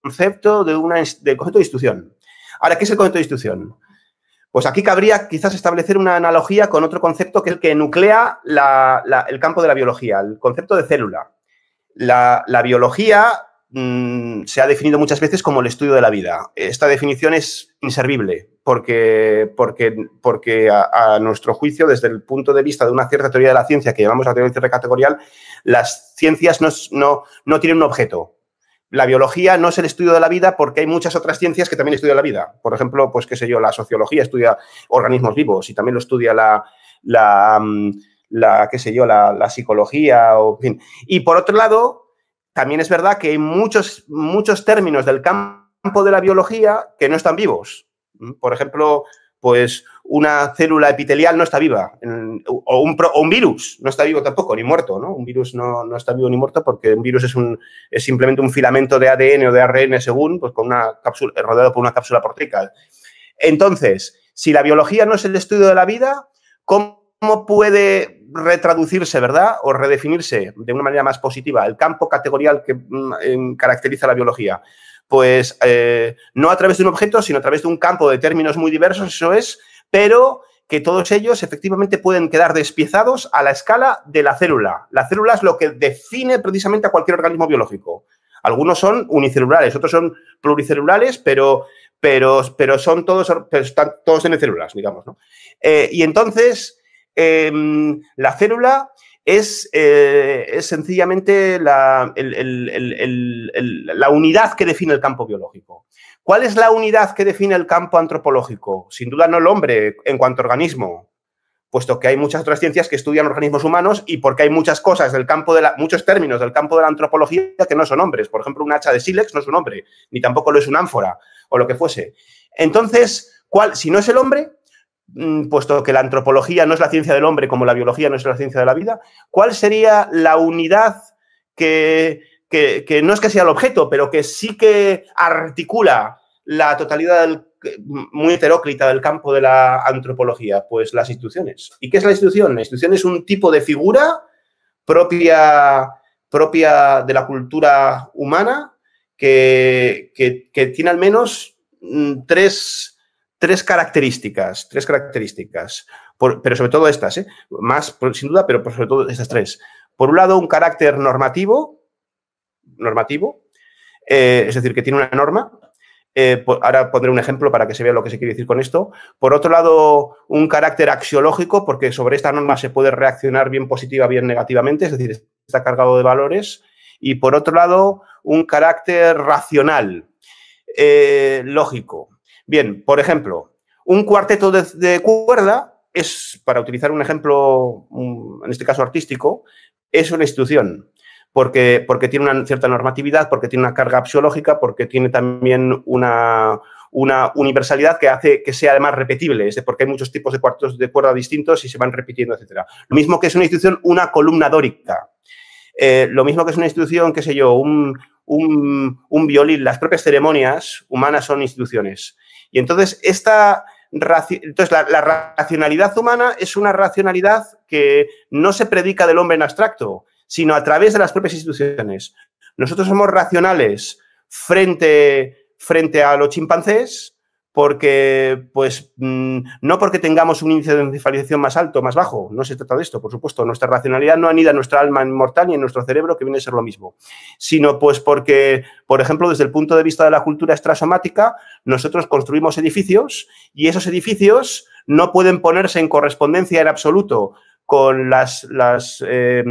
concepto de una, concepto de institución. Ahora, ¿qué es el concepto de institución? Pues aquí cabría quizás establecer una analogía con otro concepto que es el que nuclea el campo de la biología, el concepto de célula. La, biología mm, se ha definido muchas veces como el estudio de la vida. Esta definición es inservible porque, porque, a, nuestro juicio, desde el punto de vista de una cierta teoría de la ciencia que llamamos la teoría recategorial, las ciencias no tienen un objeto, la biología no es el estudio de la vida porque hay muchas otras ciencias que también estudian la vida. Por ejemplo, pues qué sé yo, la sociología estudia organismos vivos y también lo estudia la, la, mm, la qué sé yo, la, psicología Y por otro lado, también es verdad que hay muchos, muchos términos del campo de la biología que no están vivos. Mm, por ejemplo, pues una célula epitelial no está viva, o un, virus no está vivo tampoco, ni muerto, ¿no? Un virus no, está vivo ni muerto porque un virus es, un, simplemente un filamento de ADN o de ARN según, pues con una cápsula, rodeado por una cápsula portrical. Entonces, si la biología no es el estudio de la vida, ¿cómo puede retraducirse, ¿verdad? O redefinirse de una manera más positiva el campo categorial que mm, caracteriza la biología pues eh, no a través de un objeto, sino a través de un campo de términos muy diversos, eso es pero que todos ellos efectivamente pueden quedar despiezados a la escala de la célula. La célula es lo que define precisamente a cualquier organismo biológico. Algunos son unicelulares, otros son pluricelulares, pero, pero, pero son todos, están todos en células, digamos. Eh, y entonces, em, la célula es, eh, sencillamente la unidad que define el campo biológico. ¿Cuál es la unidad que define el campo antropológico? Sin duda no el hombre en cuanto organismo, puesto que hay muchas otras ciencias que estudian organismos humanos y porque hay muchas cosas del campo de la, muchos términos del campo de la antropología que no son hombres. Por ejemplo, un hacha de sílex no es un hombre, ni tampoco lo es un ánfora o lo que fuese. Entonces, ¿cuál, si no es el hombre, mm, puesto que la antropología no es la ciencia del hombre como la biología no es la ciencia de la vida, ¿cuál sería la unidad que que, no es que sea el objeto, pero que sí que articula la totalidad muy heterócrita del campo de la antropología, pues las instituciones. ¿Y qué es la institución? La institución es un tipo de figura propia, propia de la cultura humana que, tiene al menos mm, tres, características, tres características, pero sobre todo estas, ¿eh? más sin duda, pero sobre todo estas tres. Por un lado, un carácter normativo, normativo, eh, es decir, que tiene una norma. Eh, ahora pondré un ejemplo para que se vea lo que se quiere decir con esto. Por otro lado, un carácter axiológico, porque sobre esta norma se puede reaccionar bien positiva, bien negativamente, es decir, está cargado de valores. Y por otro lado, un carácter racional, eh, lógico. Bien, por ejemplo, un cuarteto de, de cuerda es, para utilizar un ejemplo, en este caso artístico, es una institución porque, tiene una cierta normatividad, porque tiene una carga psicológica, porque tiene también una, universalidad que hace que sea además repetible, porque hay muchos tipos de cuartos de cuerda distintos y se van repitiendo, etc. Lo mismo que es una institución, una columna dórica. Eh, lo mismo que es una institución, qué sé yo, un, violín, las propias ceremonias humanas son instituciones. Y entonces, esta, la racionalidad humana es una racionalidad que no se predica del hombre en abstracto, sino a través de las propias instituciones. Nosotros somos racionales frente, frente a los chimpancés porque, pues, mm, no porque tengamos un índice de encefalización más alto o más bajo, no se trata de esto, por supuesto, nuestra racionalidad no anida en nuestra alma inmortal ni en nuestro cerebro, que viene a ser lo mismo, sino pues porque, por ejemplo, desde el punto de vista de la cultura extrasomática, nosotros construimos edificios y esos edificios no pueden ponerse en correspondencia en absoluto con las, las eh,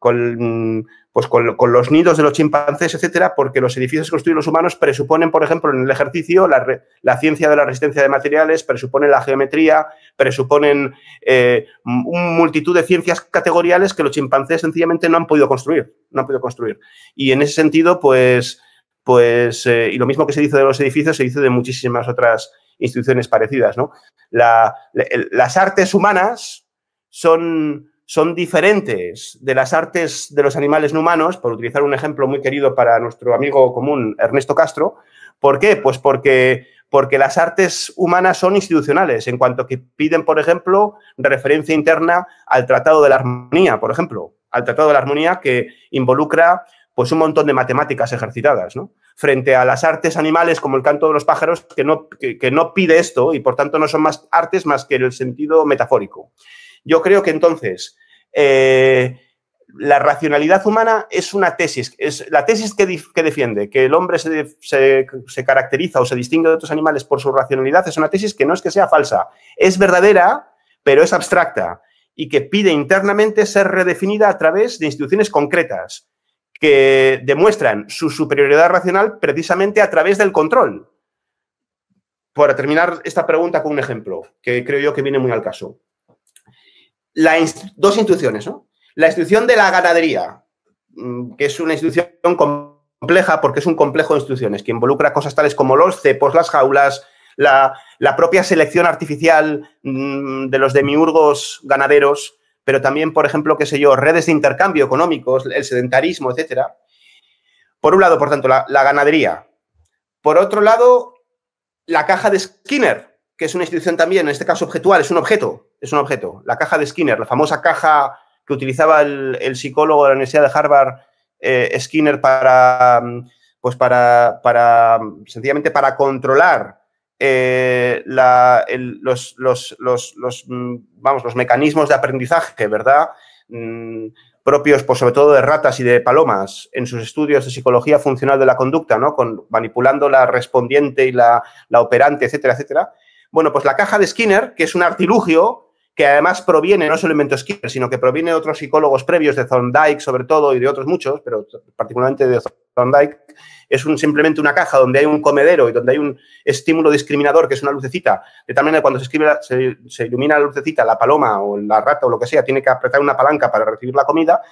con, pues con, los nidos de los chimpancés, etcétera, porque los edificios que construyen los humanos presuponen, por ejemplo, en el ejercicio, la, ciencia de la resistencia de materiales, presuponen la geometría, presuponen una eh, un multitud de ciencias categoriales que los chimpancés sencillamente no han podido construir, no podido construir. Y en ese sentido, pues, pues eh, y lo mismo que se dice de los edificios, se dice de muchísimas otras instituciones parecidas, ¿no? las artes humanas son son diferentes de las artes de los animales no humanos, por utilizar un ejemplo muy querido para nuestro amigo común Ernesto Castro. ¿Por qué? Pues porque, porque las artes humanas son institucionales, en cuanto que piden, por ejemplo, referencia interna al Tratado de la Armonía, por ejemplo, al Tratado de la Armonía que involucra pues un montón de matemáticas ejercitadas, ¿no? Frente a las artes animales como el canto de los pájaros, que no, no pide esto y por tanto no son más artes más que en el sentido metafórico. Yo creo que entonces eh, la racionalidad humana es una tesis, es la tesis que, defiende, que el hombre se, caracteriza o se distingue de otros animales por su racionalidad, es una tesis que no es que sea falsa, es verdadera, pero es abstracta y que pide internamente ser redefinida a través de instituciones concretas que demuestran su superioridad racional precisamente a través del control. Para terminar esta pregunta con un ejemplo, que creo yo que viene muy al caso dos instituciones, ¿no? La institución de la ganadería, mm, que es una institución compleja porque es un complejo de instituciones que involucra cosas tales como los cepos, las jaulas, la, propia selección artificial mm, de los demiurgos ganaderos, pero también, por ejemplo, qué sé yo, redes de intercambio económicos, el sedentarismo, etc. Por un lado, por tanto, la, la ganadería. Por otro lado, la caja de Skinner, que es una institución también, en este caso objetual, es un objeto, es un objeto. La caja de Skinner, la famosa caja que utilizaba el, psicólogo de la Universidad de Harvard, eh, Skinner, para, pues para, para, sencillamente para controlar eh, los, mm, vamos, los mecanismos de aprendizaje, ¿verdad? Mm, propios, pues, sobre todo de ratas y de palomas, en sus estudios de psicología funcional de la conducta, ¿no? Con, manipulando la respondiente y la, la operante, etcétera, etcétera. Bueno, pues la caja de Skinner, que es un artilugio que además proviene, no solamente Skinner, sino que proviene de otros psicólogos previos, de Thorndike sobre todo, y de otros muchos, pero particularmente de Thorndike, es simplemente una caja donde hay un comedero y donde hay un estímulo discriminador, que es una lucecita. De tal manera, cuando se, escribe se, ilumina la lucecita, la paloma o la rata o lo que sea, tiene que apretar una palanca para recibir la comida.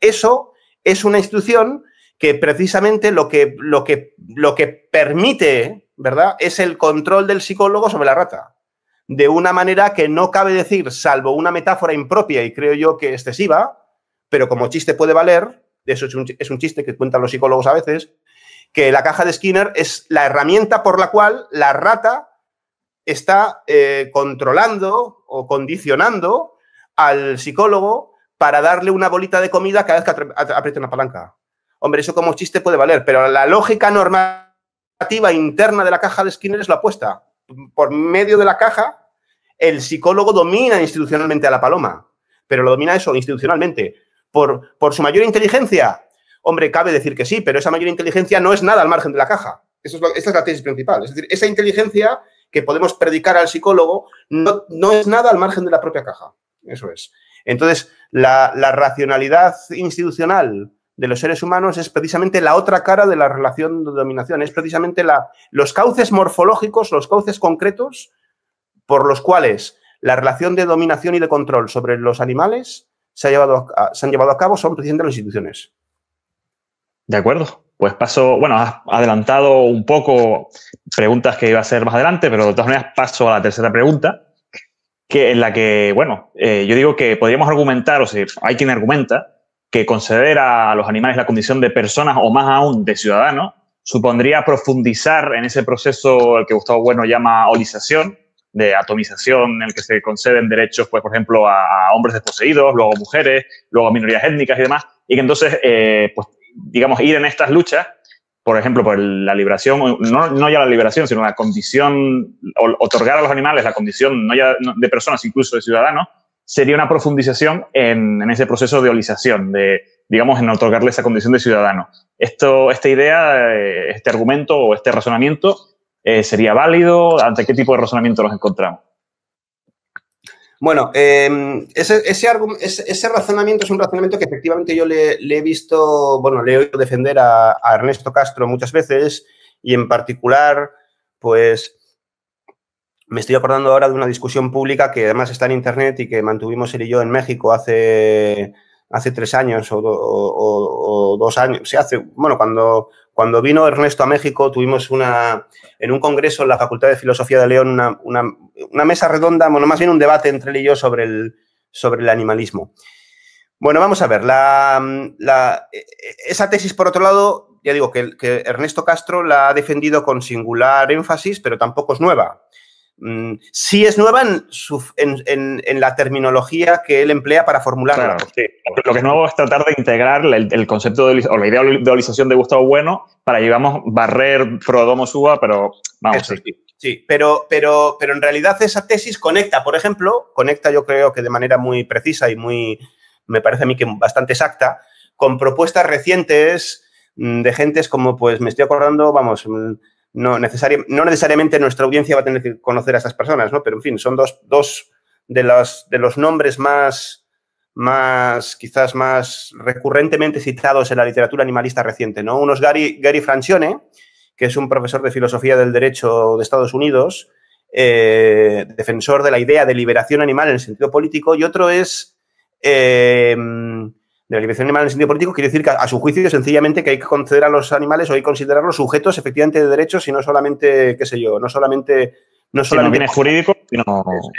Eso es una institución que precisamente lo que, lo que, lo que permite, ¿verdad?, es el control del psicólogo sobre la rata de una manera que no cabe decir, salvo una metáfora impropia y creo yo que excesiva, pero como chiste puede valer, eso es un, chiste que cuentan los psicólogos a veces, que la caja de Skinner es la herramienta por la cual la rata está eh, controlando o condicionando al psicólogo para darle una bolita de comida cada vez que aprieta una palanca. Hombre, eso como chiste puede valer, pero la lógica normativa interna de la caja de Skinner es la opuesta por medio de la caja, el psicólogo domina institucionalmente a la paloma, pero lo domina eso institucionalmente. Por, por su mayor inteligencia, hombre, cabe decir que sí, pero esa mayor inteligencia no es nada al margen de la caja. Eso es esta es la tesis principal. Es decir, esa inteligencia que podemos predicar al psicólogo no, es nada al margen de la propia caja. Eso es. Entonces, la, la racionalidad institucional de los seres humanos es precisamente la otra cara de la relación de dominación, es precisamente la, los cauces morfológicos, los cauces concretos por los cuales la relación de dominación y de control sobre los animales se, ha llevado se han llevado a cabo son precisamente las instituciones. De acuerdo. Pues paso, bueno, has adelantado un poco preguntas que iba a ser más adelante, pero de todas maneras paso a la tercera pregunta, que en la que, bueno, eh, yo digo que podríamos argumentar, o sea, hay quien argumenta que conceder a los animales la condición de personas o más aún de ciudadanos supondría profundizar en ese proceso el que Gustavo Bueno llama holización, de atomización en el que se conceden derechos, pues, por ejemplo, a, hombres desposeídos, luego a mujeres, luego a minorías étnicas y demás, y que entonces, eh, pues, digamos, ir en estas luchas, por ejemplo, por la liberación, no, no ya la liberación, sino la condición, otorgar a los animales la condición, no ya de personas, incluso de ciudadanos, sería una profundización en, ese proceso de olización, de, digamos, en otorgarle esa condición de ciudadano. Esto, esta idea, eh, este argumento o este razonamiento eh, sería válido? ¿Ante qué tipo de razonamiento nos encontramos? Bueno, em, ese, ese, razonamiento es un razonamiento que efectivamente yo le, he visto, bueno, le he oído defender a, Ernesto Castro muchas veces y en particular, pues me estoy acordando ahora de una discusión pública que además está en internet y que mantuvimos él y yo en México hace, hace tres años o, dos años. Se hace, bueno, cuando, cuando vino Ernesto a México, tuvimos una, en un congreso en la Facultad de Filosofía de León una, una, una mesa redonda, bueno, más bien un debate entre él y yo sobre el, sobre el animalismo. Bueno, vamos a ver, la, la, esa tesis, por otro lado, ya digo que, que, Ernesto Castro la ha defendido con singular énfasis, pero tampoco es nueva. Mm, sí es nueva en, la terminología que él emplea para formular. Lo que es nuevo es tratar de integrar el, concepto de, o la idea de dualización de Gustavo Bueno para, digamos, barrer Prodomo Suba, pero vamos. sí. pero, pero, pero en realidad esa tesis conecta, por ejemplo, conecta yo creo que de manera muy precisa y muy, me parece a mí que bastante exacta, con propuestas recientes mm, de gentes como, pues me estoy acordando, vamos, mm, no, necesariamente nuestra audiencia va a tener que conocer a estas personas, ¿no? Pero en fin, son dos, de, los, de los nombres más, más, quizás más recurrentemente citados en la literatura animalista reciente, ¿no? Uno es Gary, Gary Francione, que es un profesor de filosofía del derecho de Estados Unidos, eh, defensor de la idea de liberación animal en el sentido político, y otro es... Eh, de la liberación animal en sentido político quiere decir que a su juicio sencillamente que hay que conceder a los animales o hay que considerarlos sujetos efectivamente de derechos y no solamente, qué sé yo, no solamente... No solamente si jurídico, sino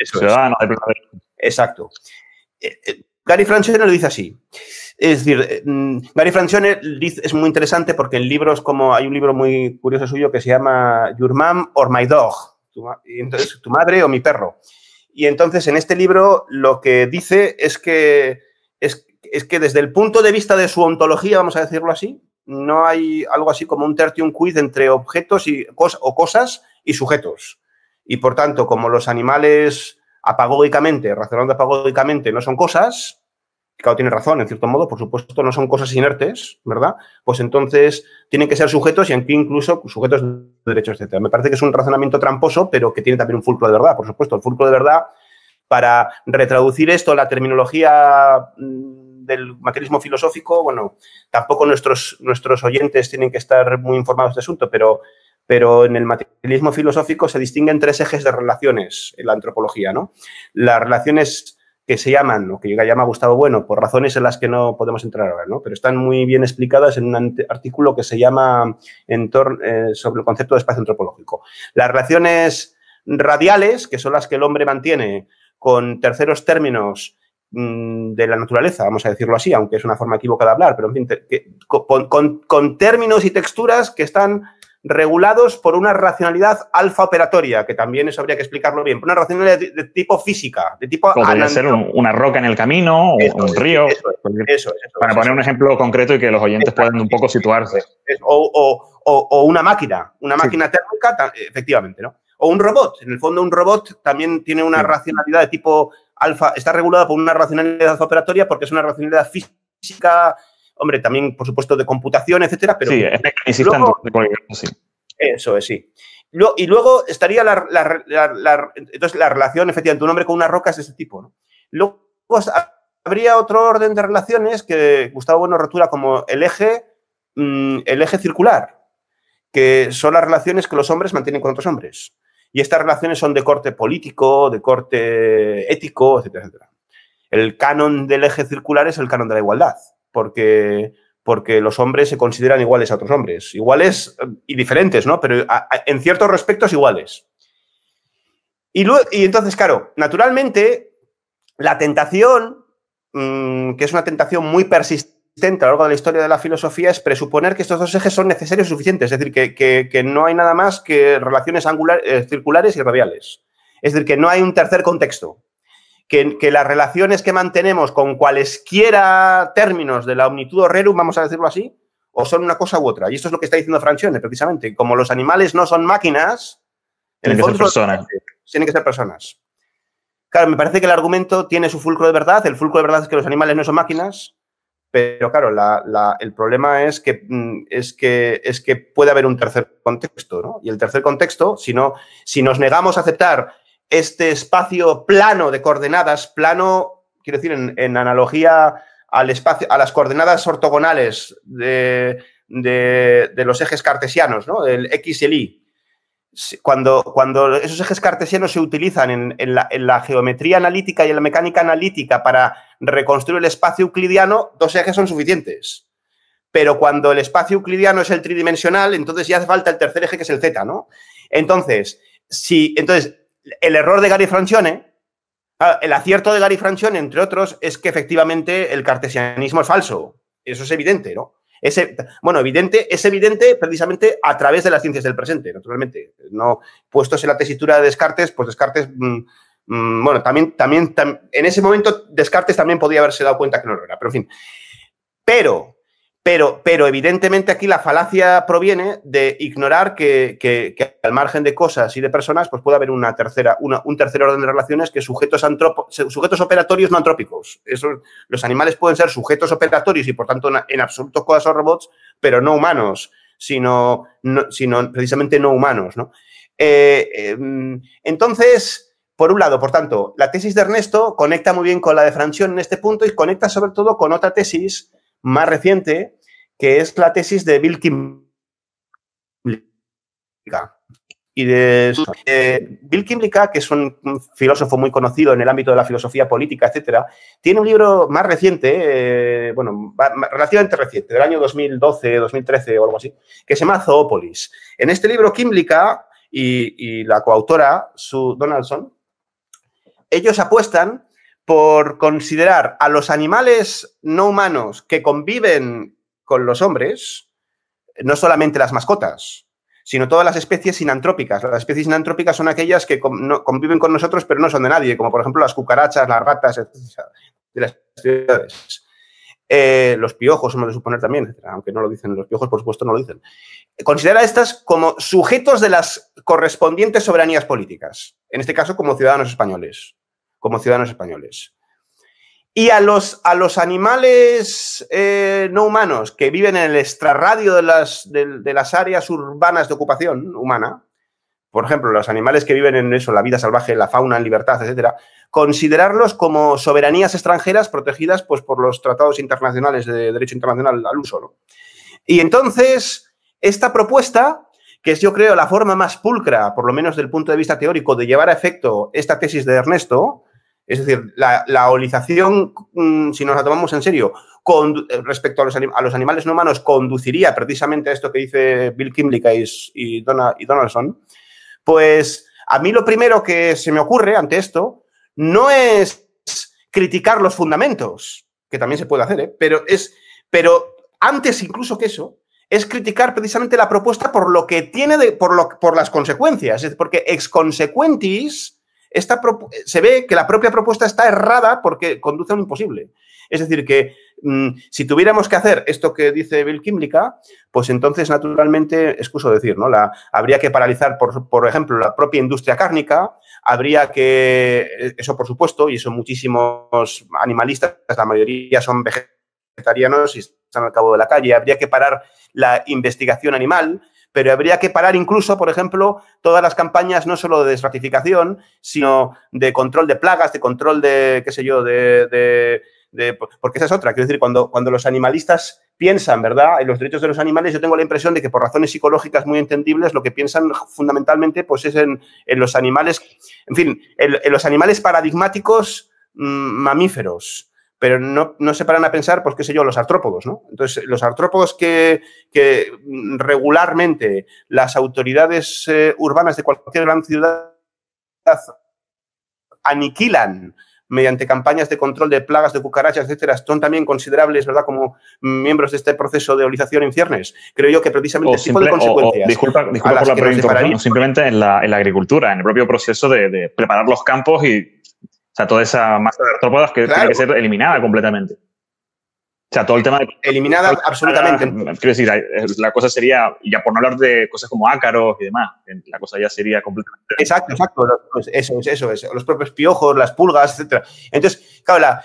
ciudadano. Exacto. Exacto. Eh, eh, Gary Francione lo dice así. Es decir, eh, mm, Gary Francione es muy interesante porque en libros como hay un libro muy curioso suyo que se llama Your Mom or My Dog, entonces, tu madre o mi perro. Y entonces en este libro lo que dice es que es que desde el punto de vista de su ontología, vamos a decirlo así, no hay algo así como un tertium quid entre objetos y, o cosas y sujetos. Y por tanto, como los animales apagóicamente, razonando apagóicamente, no son cosas, claro, tiene razón, en cierto modo, por supuesto, no son cosas inertes, ¿verdad? Pues entonces tienen que ser sujetos y aquí incluso sujetos de derechos, etcétera. Me parece que es un razonamiento tramposo, pero que tiene también un fulcro de verdad, por supuesto. El fulcro de verdad, para retraducir esto, la terminología mm, del materialismo filosófico, bueno, tampoco nuestros, nuestros oyentes tienen que estar muy informados de este asunto, pero, pero en el materialismo filosófico se distinguen tres ejes de relaciones en la antropología, ¿no? Las relaciones que se llaman, o que llama Gustavo Bueno, por razones en las que no podemos entrar ahora, ¿no? pero están muy bien explicadas en un artículo que se llama eh, sobre el concepto de espacio antropológico. Las relaciones radiales, que son las que el hombre mantiene con terceros términos Mm, de la naturaleza, vamos a decirlo así, aunque es una forma equivocada de hablar, pero en fin, con, términos y texturas que están regulados por una racionalidad alfa operatoria, que también eso habría que explicarlo bien, por una racionalidad de, tipo física, de tipo... Podría ser una roca en el camino o un río. para poner un ejemplo concreto y que los oyentes puedan un poco situarse. O, una máquina, una máquina térmica, efectivamente, ¿no? O un robot, en el fondo un robot también tiene una racionalidad de tipo alfa, está regulada por una racionalidad operatoria porque es una racionalidad física, hombre, también, por supuesto, de computación, etcétera, pero... Sí, es Eso es, sí. Y luego estaría la, entonces la relación, efectivamente, un hombre con una roca es de ese tipo. Luego habría otro orden de relaciones que Gustavo Bueno rotura como el eje, mm, el eje circular, que son las relaciones que los hombres mantienen con otros hombres. Y estas relaciones son de corte político, de corte ético, etcétera, etcétera. El canon del eje circular es el canon de la igualdad, porque, porque los hombres se consideran iguales a otros hombres, iguales eh, y diferentes, ¿no? Pero en ciertos respectos iguales. Y, entonces, claro, naturalmente, la tentación, mm, que es una tentación muy persistente, a lo largo de la historia de la filosofía es presuponer que estos dos ejes son necesarios y suficientes, es decir, que, no hay nada más que relaciones angulares, eh, circulares y radiales. Es decir, que no hay un tercer contexto. Que, que, las relaciones que mantenemos con cualesquiera términos de la omnitud rerum, vamos a decirlo así, o son una cosa u otra. Y esto es lo que está diciendo Francione, precisamente. Como los animales no son máquinas, tienen que ser personas. Tienen que ser personas. Claro, me parece que el argumento tiene su fulcro de verdad. El fulcro de verdad es que los animales no son máquinas. Pero claro, el problema es que, mm, es, que, es que puede haber un tercer contexto, ¿no? Y el tercer contexto, si, no, si nos negamos a aceptar este espacio plano de coordenadas, plano, quiero decir, en, analogía al espacio, a las coordenadas ortogonales de, los ejes cartesianos, ¿no? El X y el Y. Cuando, cuando esos ejes cartesianos se utilizan en, la, en la geometría analítica y en la mecánica analítica para reconstruir el espacio euclidiano, dos ejes son suficientes. Pero cuando el espacio euclidiano es el tridimensional, entonces ya hace falta el tercer eje, que es el Z, ¿no? Entonces, si, entonces el error de Gary Francione, ah, el acierto de Gary Francione, entre otros, es que efectivamente el cartesianismo es falso. Eso es evidente, ¿no? Es, e, bueno, evidente, es evidente precisamente a través de las ciencias del presente, naturalmente. No, puestos en la tesitura de Descartes, pues Descartes mm, Mm, bueno, también, también en ese momento Descartes también podía haberse dado cuenta que no lo era, pero en fin. Pero, pero, pero evidentemente aquí la falacia proviene de ignorar que, al margen de cosas y de personas, pues puede haber una tercera, un tercer orden de relaciones que sujetos, sujetos operatorios no antrópicos. Eso, los animales pueden ser sujetos operatorios y por tanto en absoluto cosas o robots, pero no humanos, sino, sino precisamente no humanos. Eh, em, entonces, por un lado, por tanto, la tesis de Ernesto conecta muy bien con la de Franción en este punto y conecta sobre todo con otra tesis más reciente, que es la tesis de Bill Kimlicka. Y de, Bill Kimlicka, que es un filósofo muy conocido en el ámbito de la filosofía política, etcétera, tiene un libro más reciente, eh, bueno, relativamente reciente, del año 2012, 2013 o algo así, que se llama Zoopolis. En este libro, Kimlicka y, y la coautora, Sue Donaldson, ellos apuestan por considerar a los animales no humanos que conviven con los hombres, no solamente las mascotas, sino todas las especies sinantrópicas. Las especies sinantrópicas son aquellas que conviven con nosotros pero no son de nadie, como por ejemplo las cucarachas, las ratas, etc. las eh, los piojos, hemos de suponer también, aunque no lo dicen, los piojos por supuesto no lo dicen. Considera estas como sujetos de las correspondientes soberanías políticas, en este caso como ciudadanos españoles como ciudadanos españoles. Y a los, a los animales eh, no humanos que viven en el extrarradio de las, las áreas urbanas de ocupación humana, por ejemplo, los animales que viven en eso, la vida salvaje, la fauna en libertad, etcétera, considerarlos como soberanías extranjeras protegidas pues, por los tratados internacionales de derecho internacional al uso. ¿no? Y entonces, esta propuesta, que es yo creo la forma más pulcra, por lo menos del punto de vista teórico, de llevar a efecto esta tesis de Ernesto, es decir, la, la holización, mm, si nos la tomamos en serio, con, eh, respecto a los, animales no humanos, conduciría precisamente a esto que dice Bill Kimbley y, Donaldson, pues a mí lo primero que se me ocurre ante esto no es criticar los fundamentos, que también se puede hacer, ¿eh? pero, es, pero antes incluso que eso, es criticar precisamente la propuesta por lo que tiene, de, por, lo, por las consecuencias, es porque ex consequentis esta se ve que la propia propuesta está errada porque conduce a un imposible. Es decir, que mm, si tuviéramos que hacer esto que dice Bill Kimlicka, pues entonces, naturalmente, excuso decir, ¿no? La, habría que paralizar, por, por, ejemplo, la propia industria cárnica, habría que, eso por supuesto, y son muchísimos animalistas, la mayoría son vegetarianos y están al cabo de la calle, habría que parar la investigación animal, pero habría que parar incluso, por ejemplo, todas las campañas no solo de desratificación, sino de control de plagas, de control de, qué sé yo, de, de porque esa es otra, quiero decir, cuando, cuando los animalistas piensan, ¿verdad?, en los derechos de los animales, yo tengo la impresión de que por razones psicológicas muy entendibles, lo que piensan fundamentalmente pues, es en, los animales, en fin, en, los animales paradigmáticos mm, mamíferos pero no, no, se paran a pensar, pues qué sé yo, los artrópodos, ¿no? Entonces, los artrópodos que, que regularmente las autoridades eh, urbanas de cualquier gran ciudad aniquilan mediante campañas de control de plagas, de cucarachas, etcétera, son también considerables, ¿verdad?, como miembros de este proceso de olización en ciernes. Creo yo que precisamente el tipo de consecuencias. disculpa, por la pregunta, simplemente en la, en la, agricultura, en el propio proceso de, de preparar los campos y o sea, toda esa masa de artrópodas que tiene que ser eliminada completamente sea, todo el tema Eliminada absolutamente. La, quiero decir, la cosa sería, ya por no hablar de cosas como ácaros y demás, la cosa ya sería completamente... Exacto, exacto. Pues, eso es, eso es. Los propios piojos, las pulgas, etc. Entonces, claro,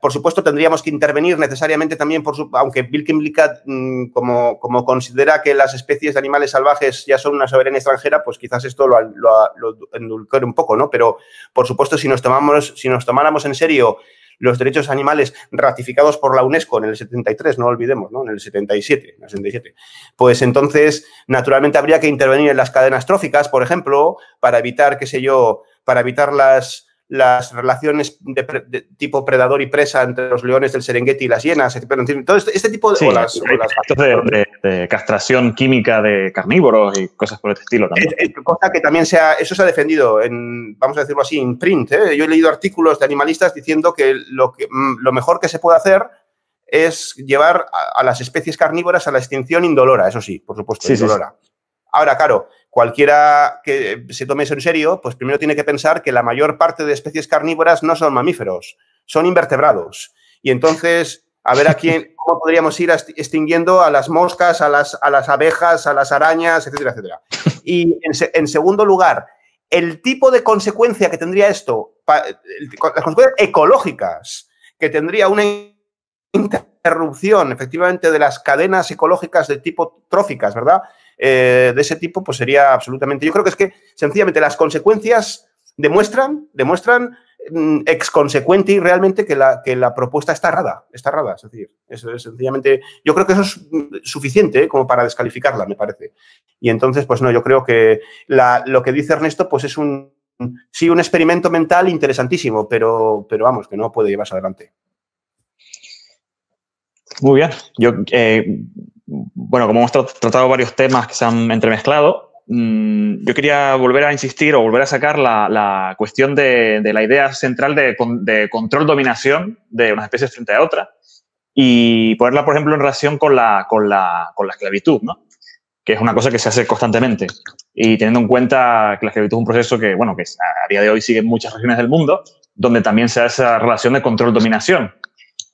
por supuesto tendríamos que intervenir necesariamente también, por aunque Bill mm, como, como considera que las especies de animales salvajes ya son una soberanía extranjera, pues quizás esto lo, lo, endulcore un poco, ¿no? Pero, por supuesto, si nos, tomamos, si nos tomáramos en serio los derechos animales ratificados por la UNESCO en el 73, no olvidemos, ¿no? En el 77, en el 77. Pues entonces, naturalmente habría que intervenir en las cadenas tróficas, por ejemplo, para evitar, qué sé yo, para evitar las las relaciones de, tipo predador y presa entre los leones del Serengeti y las hienas, todo este, este tipo de, de, castración química de carnívoros y cosas por este estilo también. cosa que también se ha, eso se ha defendido, en, vamos a decirlo así, en print. ¿eh? Yo he leído artículos de animalistas diciendo que lo, que, mm, lo mejor que se puede hacer es llevar a, las especies carnívoras a la extinción indolora, eso sí, por supuesto, indolora. Ahora, claro, cualquiera que eh, se tome eso en serio, pues primero tiene que pensar que la mayor parte de especies carnívoras no son mamíferos, son invertebrados. Y entonces, a ver a quién, [LAUGHS] cómo podríamos ir extinguiendo a las moscas, a las, a las abejas, a las arañas, etcétera, etcétera. [LAUGHS] Y en, en segundo lugar, el tipo de consecuencia que tendría esto, las consecuencias ecológicas que tendría una interrupción efectivamente de las cadenas ecológicas de tipo tróficas, ¿verdad? Eh, de ese tipo, pues sería absolutamente. Yo creo que es que sencillamente las consecuencias demuestran, demuestran mm, ex consecuente y realmente que la, que la propuesta está errada, está errada, es decir, es sencillamente, yo creo que eso es mm, suficiente eh, como para descalificarla, me parece. Y entonces, pues no, yo creo que lo que dice Ernesto, pues es un, sí, un experimento mental interesantísimo, pero, pero vamos, que no puede llevarse adelante. Muy bien, yo eh, bueno, como hemos tratado varios temas que se han entremezclado, mm, yo quería volver a insistir o volver a sacar la, cuestión de, la idea central de, control-dominación de unas especies frente a otras y ponerla, por ejemplo, en relación con la, esclavitud, que es una cosa que se hace constantemente. Y teniendo en cuenta que la esclavitud es un proceso que, bueno, que a día de hoy sigue en muchas regiones del mundo, donde también se da esa relación de control-dominación.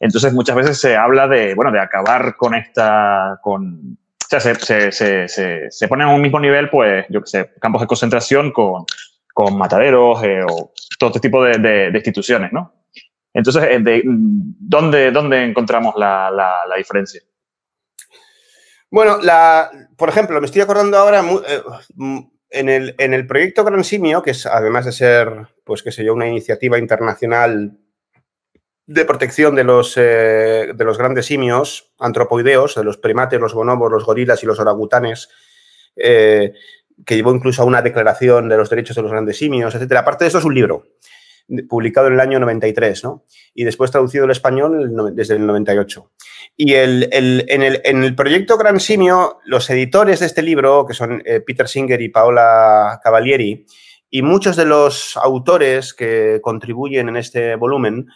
Entonces muchas veces se habla de, bueno, de acabar con esta, con, o sea, se, se, se, ponen a un mismo nivel, pues, yo qué sé, campos de concentración con, mataderos eh, o todo este tipo de, instituciones, ¿no? Entonces, eh, ¿dónde, ¿dónde, encontramos la, diferencia? Bueno, la, por ejemplo, me estoy acordando ahora eh, mm, en el, en el proyecto Gran Simio, que es además de ser, pues qué sé yo, una iniciativa internacional de protección de los, eh, de los grandes simios antropoideos, de los primates, los bonobos, los gorilas y los orangutanes, eh, que llevó incluso a una declaración de los derechos de los grandes simios, etcétera. Aparte de eso es un libro publicado en el año 93, ¿no? Y después traducido al español desde el 98. Y en, el, proyecto Gran Simio, los editores de este libro, que son eh, Peter Singer y Paola Cavalieri, y muchos de los autores que contribuyen en este volumen,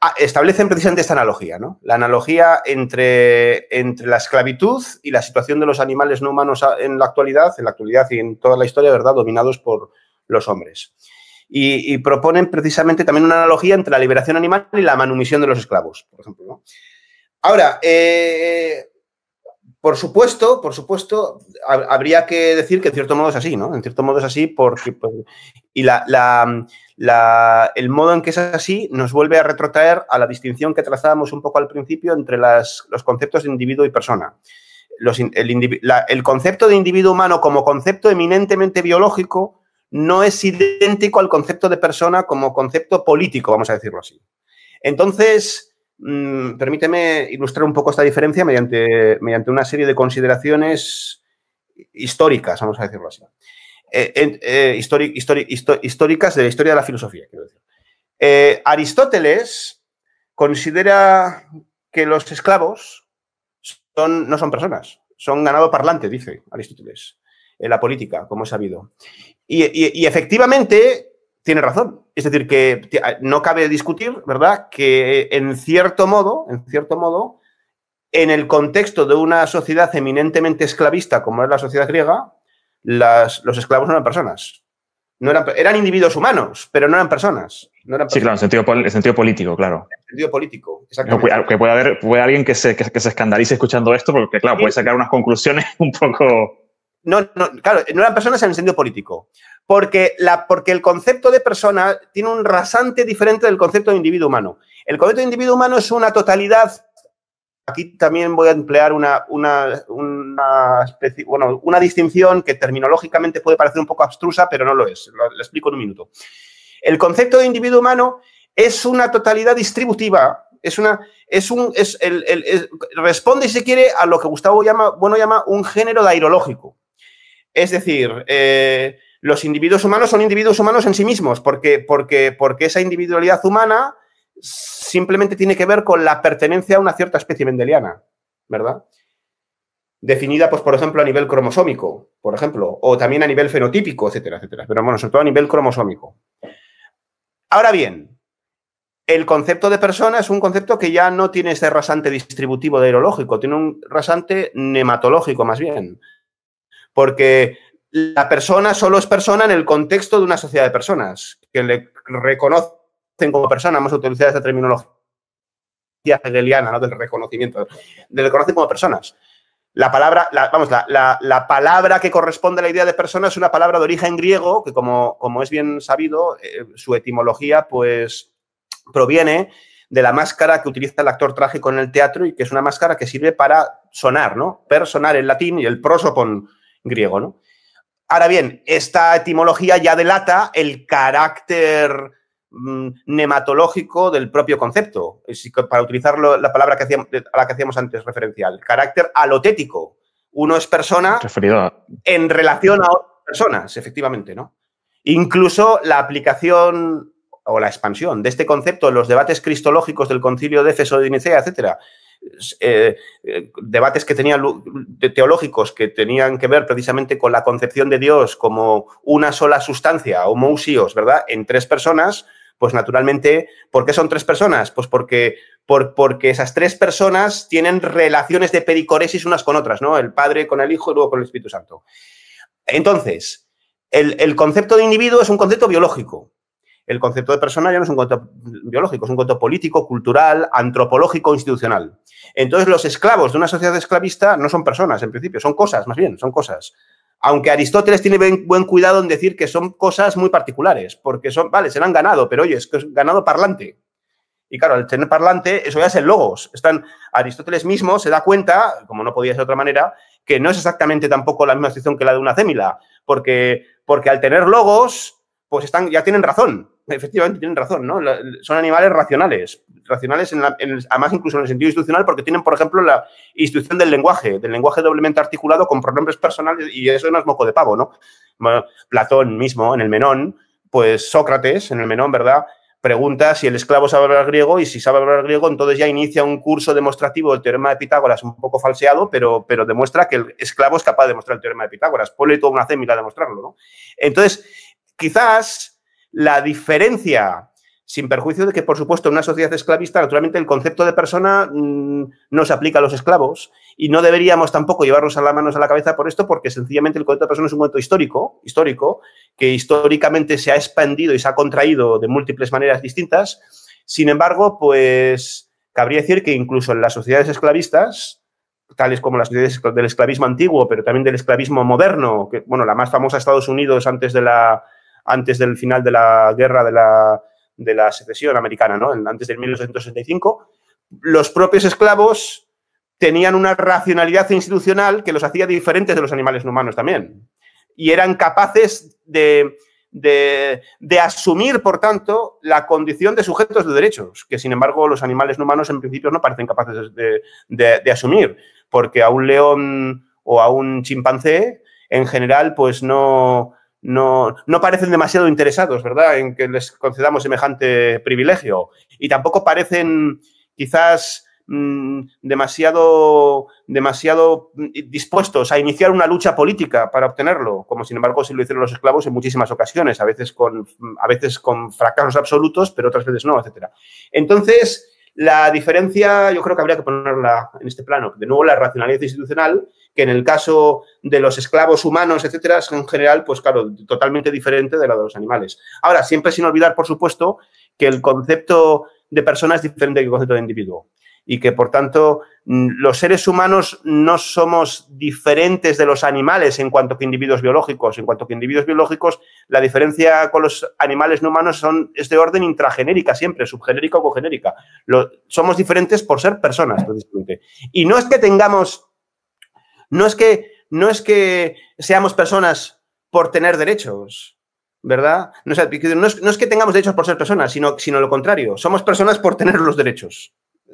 Ah, establecen precisamente esta analogía, ¿no? La analogía entre, entre la esclavitud y la situación de los animales no humanos en la actualidad, en la actualidad y en toda la historia, ¿verdad?, dominados por los hombres. Y, proponen precisamente también una analogía entre la liberación animal y la manumisión de los esclavos, por ejemplo. ¿no? Ahora, eh, por supuesto, por supuesto, habría que decir que en cierto modo es así, ¿no? En cierto modo es así porque... Pues, y el modo en que es así nos vuelve a retrotraer a la distinción que trazábamos un poco al principio entre los conceptos de individuo y persona. el, concepto de individuo humano como concepto eminentemente biológico no es idéntico al concepto de persona como concepto político, vamos a decirlo así. Entonces, Mm, permíteme ilustrar un poco esta diferencia mediante, mediante una serie de consideraciones históricas, vamos a decirlo así. Eh, eh, históricas de la historia de la filosofía, eh, Aristóteles considera que los esclavos son, no son personas, son ganado parlante, dice Aristóteles, en la política, como es sabido. y efectivamente, tiene razón. Es decir, que ah, no cabe discutir, ¿verdad?, que en cierto modo, en cierto modo, en el contexto de una sociedad eminentemente esclavista como es la sociedad griega, los esclavos no eran personas. No eran, eran individuos humanos, pero no eran personas. Sí, claro, en sentido, en sentido político, claro. En sentido político, exactamente. que puede haber puede alguien que se, que se escandalice escuchando esto, porque, claro, puede sacar unas conclusiones [LAUGHS] un poco. No, no, claro, no eran personas en el sentido político. Porque, la, porque el concepto de persona tiene un rasante diferente del concepto de individuo humano. El concepto de individuo humano es una totalidad. Aquí también voy a emplear una, una, una, especie, bueno, una distinción que terminológicamente puede parecer un poco abstrusa, pero no lo es. Lo, explico en un minuto. El concepto de individuo humano es una totalidad distributiva, es una es un es el, el, responde si se quiere a lo que Gustavo llama bueno llama un género dairológico es decir, eh, los individuos humanos son individuos humanos en sí mismos, porque, porque, porque esa individualidad humana simplemente tiene que ver con la pertenencia a una cierta especie mendeliana, ¿verdad? Definida, pues, por ejemplo, a nivel cromosómico, por ejemplo, o también a nivel fenotípico, etcétera, etcétera, pero bueno, sobre todo a nivel cromosómico. Ahora bien, el concepto de persona es un concepto que ya no tiene ese rasante distributivo de aerológico, tiene un rasante nematológico más bien porque la persona solo es persona en el contexto de una sociedad de personas, que le reconocen como persona, hemos utilizado esta terminología hegeliana, ¿no? del reconocimiento, le reconocen como personas. La palabra, vamos, la, palabra que corresponde a la idea de persona es una palabra de origen griego, que como, como es bien sabido, eh, su etimología pues proviene de la máscara que utiliza el actor trágico en el teatro y que es una máscara que sirve para sonar, ¿no? Personar en latín y el prosopon griego, ¿no? Ahora bien, esta etimología ya delata el carácter mm, nematológico del propio concepto, para utilizar la palabra que hacíamos, a la que hacíamos antes referencial, carácter alotético. Uno es persona en relación a otras personas, efectivamente, ¿no? Incluso la aplicación o la expansión de este concepto en los debates cristológicos del concilio de Éfeso de etcétera, eh, eh, debates que tenían teológicos que tenían que ver precisamente con la concepción de Dios como una sola sustancia, homousios, ¿verdad? En tres personas, pues naturalmente, ¿por qué son tres personas? Pues porque, por, porque esas tres personas tienen relaciones de pericoresis unas con otras, ¿no? El Padre con el Hijo y luego con el Espíritu Santo. Entonces, el concepto de individuo es un concepto biológico el concepto de persona ya no es un concepto biológico, es un concepto político, cultural, antropológico, institucional. Entonces, los esclavos de una sociedad esclavista no son personas, en principio, son cosas, más bien, son cosas. Aunque Aristóteles tiene buen cuidado en decir que son cosas muy particulares, porque son, vale, se han ganado, pero oye, es que es ganado parlante. Y claro, al tener parlante, eso ya es el logos. Están, Aristóteles mismo se da cuenta, como no podía ser de otra manera, que no es exactamente tampoco la misma situación que la de una cémila, porque, porque al tener logos, pues están, ya tienen razón, efectivamente tienen razón, ¿no? son animales racionales, racionales en además incluso en el sentido institucional porque tienen, por ejemplo, la institución del lenguaje, del lenguaje doblemente articulado con pronombres personales y eso no es moco de pavo, ¿no? Platón mismo en el Menón, pues Sócrates en el Menón, ¿verdad? Pregunta si el esclavo sabe hablar griego y si sabe hablar griego, entonces ya inicia un curso demostrativo del teorema de Pitágoras, un poco falseado, pero, pero demuestra que el esclavo es capaz de demostrar el teorema de Pitágoras. Ponle toda una cémila a demostrarlo, ¿no? Entonces, quizás la diferencia, sin perjuicio de que, por supuesto, en una sociedad esclavista, naturalmente el concepto de persona mm, no se aplica a los esclavos y no deberíamos tampoco llevarnos a las manos a la cabeza por esto, porque sencillamente el concepto de persona es un concepto histórico, histórico, que históricamente se ha expandido y se ha contraído de múltiples maneras distintas. Sin embargo, pues cabría decir que incluso en las sociedades esclavistas, tales como las sociedades del esclavismo antiguo, pero también del esclavismo moderno, que, bueno, la más famosa Estados Unidos antes de la antes del final de la guerra de la, secesión americana, ¿no? antes del 1865, los propios esclavos tenían una racionalidad institucional que los hacía diferentes de los animales no humanos también. Y eran capaces de, asumir, por tanto, la condición de sujetos de derechos, que sin embargo los animales no humanos en principio no parecen capaces de, de asumir, porque a un león o a un chimpancé, en general, pues no, no, parecen demasiado interesados, ¿verdad?, en que les concedamos semejante privilegio. Y tampoco parecen quizás mm, demasiado, demasiado dispuestos a iniciar una lucha política para obtenerlo, como sin embargo sí lo hicieron los esclavos en muchísimas ocasiones, a veces con, a veces con fracasos absolutos, pero otras veces no, etc. Entonces, la diferencia yo creo que habría que ponerla en este plano. De nuevo, la racionalidad institucional que en el caso de los esclavos humanos, etcétera, es en general, pues claro, totalmente diferente de la de los animales. Ahora, siempre sin olvidar, por supuesto, que el concepto de persona es diferente que el concepto de individuo y que por tanto mm, los seres humanos no somos diferentes de los animales en cuanto que individuos biológicos. En cuanto que individuos biológicos, la diferencia con los animales no humanos es de orden intragenérica siempre, subgenérica o cogenérica. Lo, somos diferentes por ser personas, precisamente. Y no es que tengamos no es que, no es que seamos personas por tener derechos, ¿verdad? No, es, que tengamos derechos por ser personas, sino, sino lo contrario. Somos personas por tener los derechos.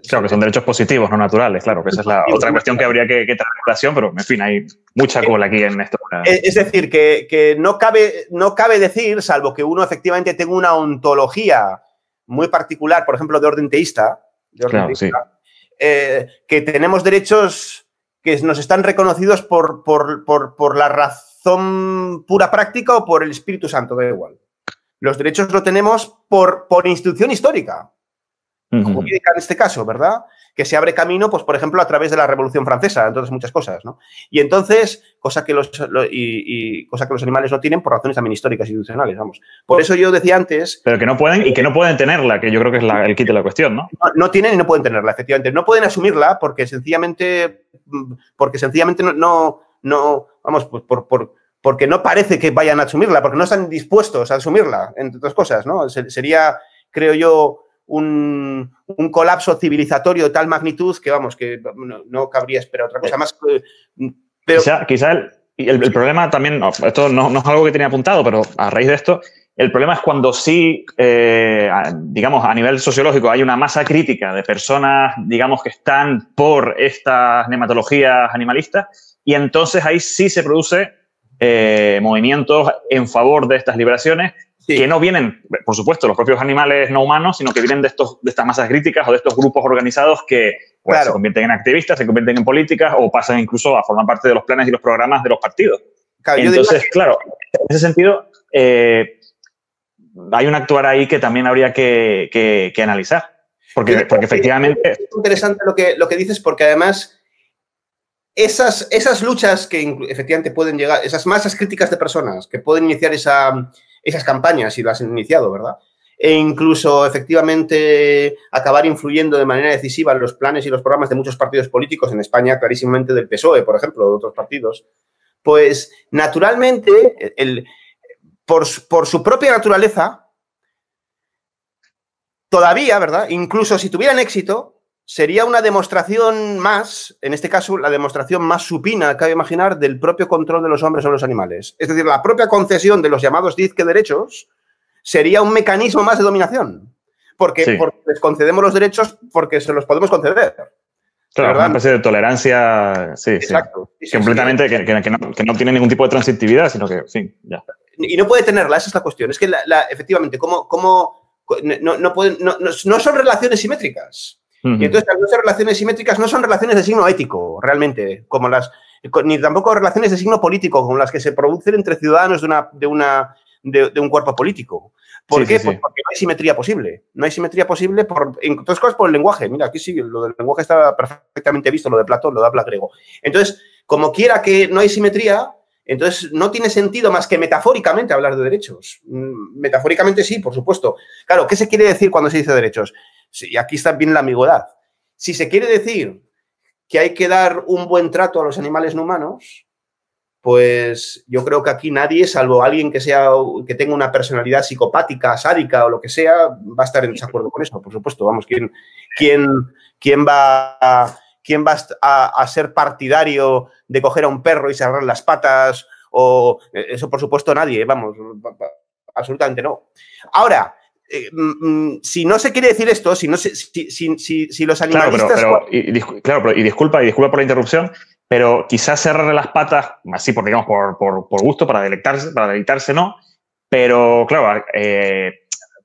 Claro, que son derechos positivos, no naturales, claro, que esa es la otra cuestión que habría que, que relación, pero en fin, hay mucha cola aquí en esto. Es decir, que, no, cabe, no cabe decir, salvo que uno efectivamente tenga una ontología muy particular, por ejemplo, de orden teísta, eh, que tenemos derechos que nos están reconocidos por, la razón pura práctica o por el Espíritu Santo, da igual. Los derechos lo tenemos por, por institución histórica, como en este caso, ¿verdad? que se abre camino, pues por ejemplo, a través de la Revolución Francesa, entonces muchas cosas, ¿no? Y entonces, cosa que los, y, que los animales no tienen por razones también históricas, y institucionales, vamos. Por eso yo decía antes... Pero que no pueden y que no pueden tenerla, que yo creo que es el kit de la cuestión, ¿no? ¿no? tienen y no pueden tenerla, efectivamente. No pueden asumirla porque sencillamente, mm, porque sencillamente no, no, vamos, porque no parece que vayan a asumirla, porque no están dispuestos a asumirla, entre otras cosas, ¿no? Sería, creo yo, un, colapso civilizatorio de tal magnitud que, vamos, que no, cabría esperar otra cosa eh, más. Eh, pero, quizá, quizá el, problema también, esto no, es algo que tenía apuntado, pero a raíz de esto, el problema es cuando sí, eh, digamos, a nivel sociológico hay una masa crítica de personas, digamos, que están por estas nematologías animalistas, y entonces ahí sí se produce movimientos en favor de estas liberaciones que no vienen, por supuesto, los propios animales no humanos, sino que vienen de, estos, de estas masas críticas o de estos grupos organizados que pues, se convierten en activistas, se convierten en políticas o pasan incluso a formar parte de los planes y los programas de los partidos. Entonces, claro, en ese sentido, eh, hay un actuar ahí que también habría que, analizar. Porque, porque eh, efectivamente... Es interesante lo que, lo que dices porque además... Esas, esas luchas que efectivamente pueden llegar, esas masas críticas de personas que pueden iniciar esa, esas campañas si las han iniciado, ¿verdad? E incluso efectivamente acabar influyendo de manera decisiva en los planes y los programas de muchos partidos políticos, en España clarísimamente del PSOE, por ejemplo, de otros partidos, pues naturalmente, el, por, por su propia naturaleza, todavía, ¿verdad? Incluso si tuvieran éxito, sería una demostración más, en este caso la demostración más supina, cabe imaginar, del propio control de los hombres sobre los animales. Es decir, la propia concesión de los llamados que derechos sería un mecanismo más de dominación. Porque, les concedemos los derechos porque se los podemos conceder. Claro, una de tolerancia, sí, sí. completamente, que, no, tiene ningún tipo de transitividad, sino que, sí, ya. Y no puede tenerla, esa es la cuestión. Es que, efectivamente, ¿cómo, no, no son relaciones simétricas? Y entonces las relaciones simétricas no son relaciones de signo ético, realmente, como las, ni tampoco relaciones de signo político, como las que se producen entre ciudadanos de, una, de, una, de, un cuerpo político. ¿Por qué? pues porque no hay simetría posible. No hay simetría posible por, en otras cosas por el lenguaje. Mira, aquí sí, lo del lenguaje está perfectamente visto, lo de Platón, lo de habla griego. Entonces, como quiera que no hay simetría, entonces no tiene sentido más que metafóricamente hablar de derechos. Mm, metafóricamente sí, por supuesto. Claro, ¿qué se quiere decir cuando se dice derechos? Y aquí está bien la amigodad. Si se quiere decir que hay que dar un buen trato a los animales no humanos, pues yo creo que aquí nadie, salvo alguien que sea que tenga una personalidad psicopática, sádica o lo que sea, va a estar en desacuerdo con eso, por supuesto. Vamos, ¿quién, va, a, va a, a, ser partidario de coger a un perro y cerrar las patas? O eh, eso, por supuesto, nadie, vamos, absolutamente no. Ahora, eh, mm, mm, si no se quiere decir esto, si, no los animalistas... Claro, pero, y, disculpa, y disculpa por la interrupción, pero quizás cerrarle las patas, así por, digamos, por, gusto, para deleitarse, para deleitarse, ¿no? Pero, claro, eh,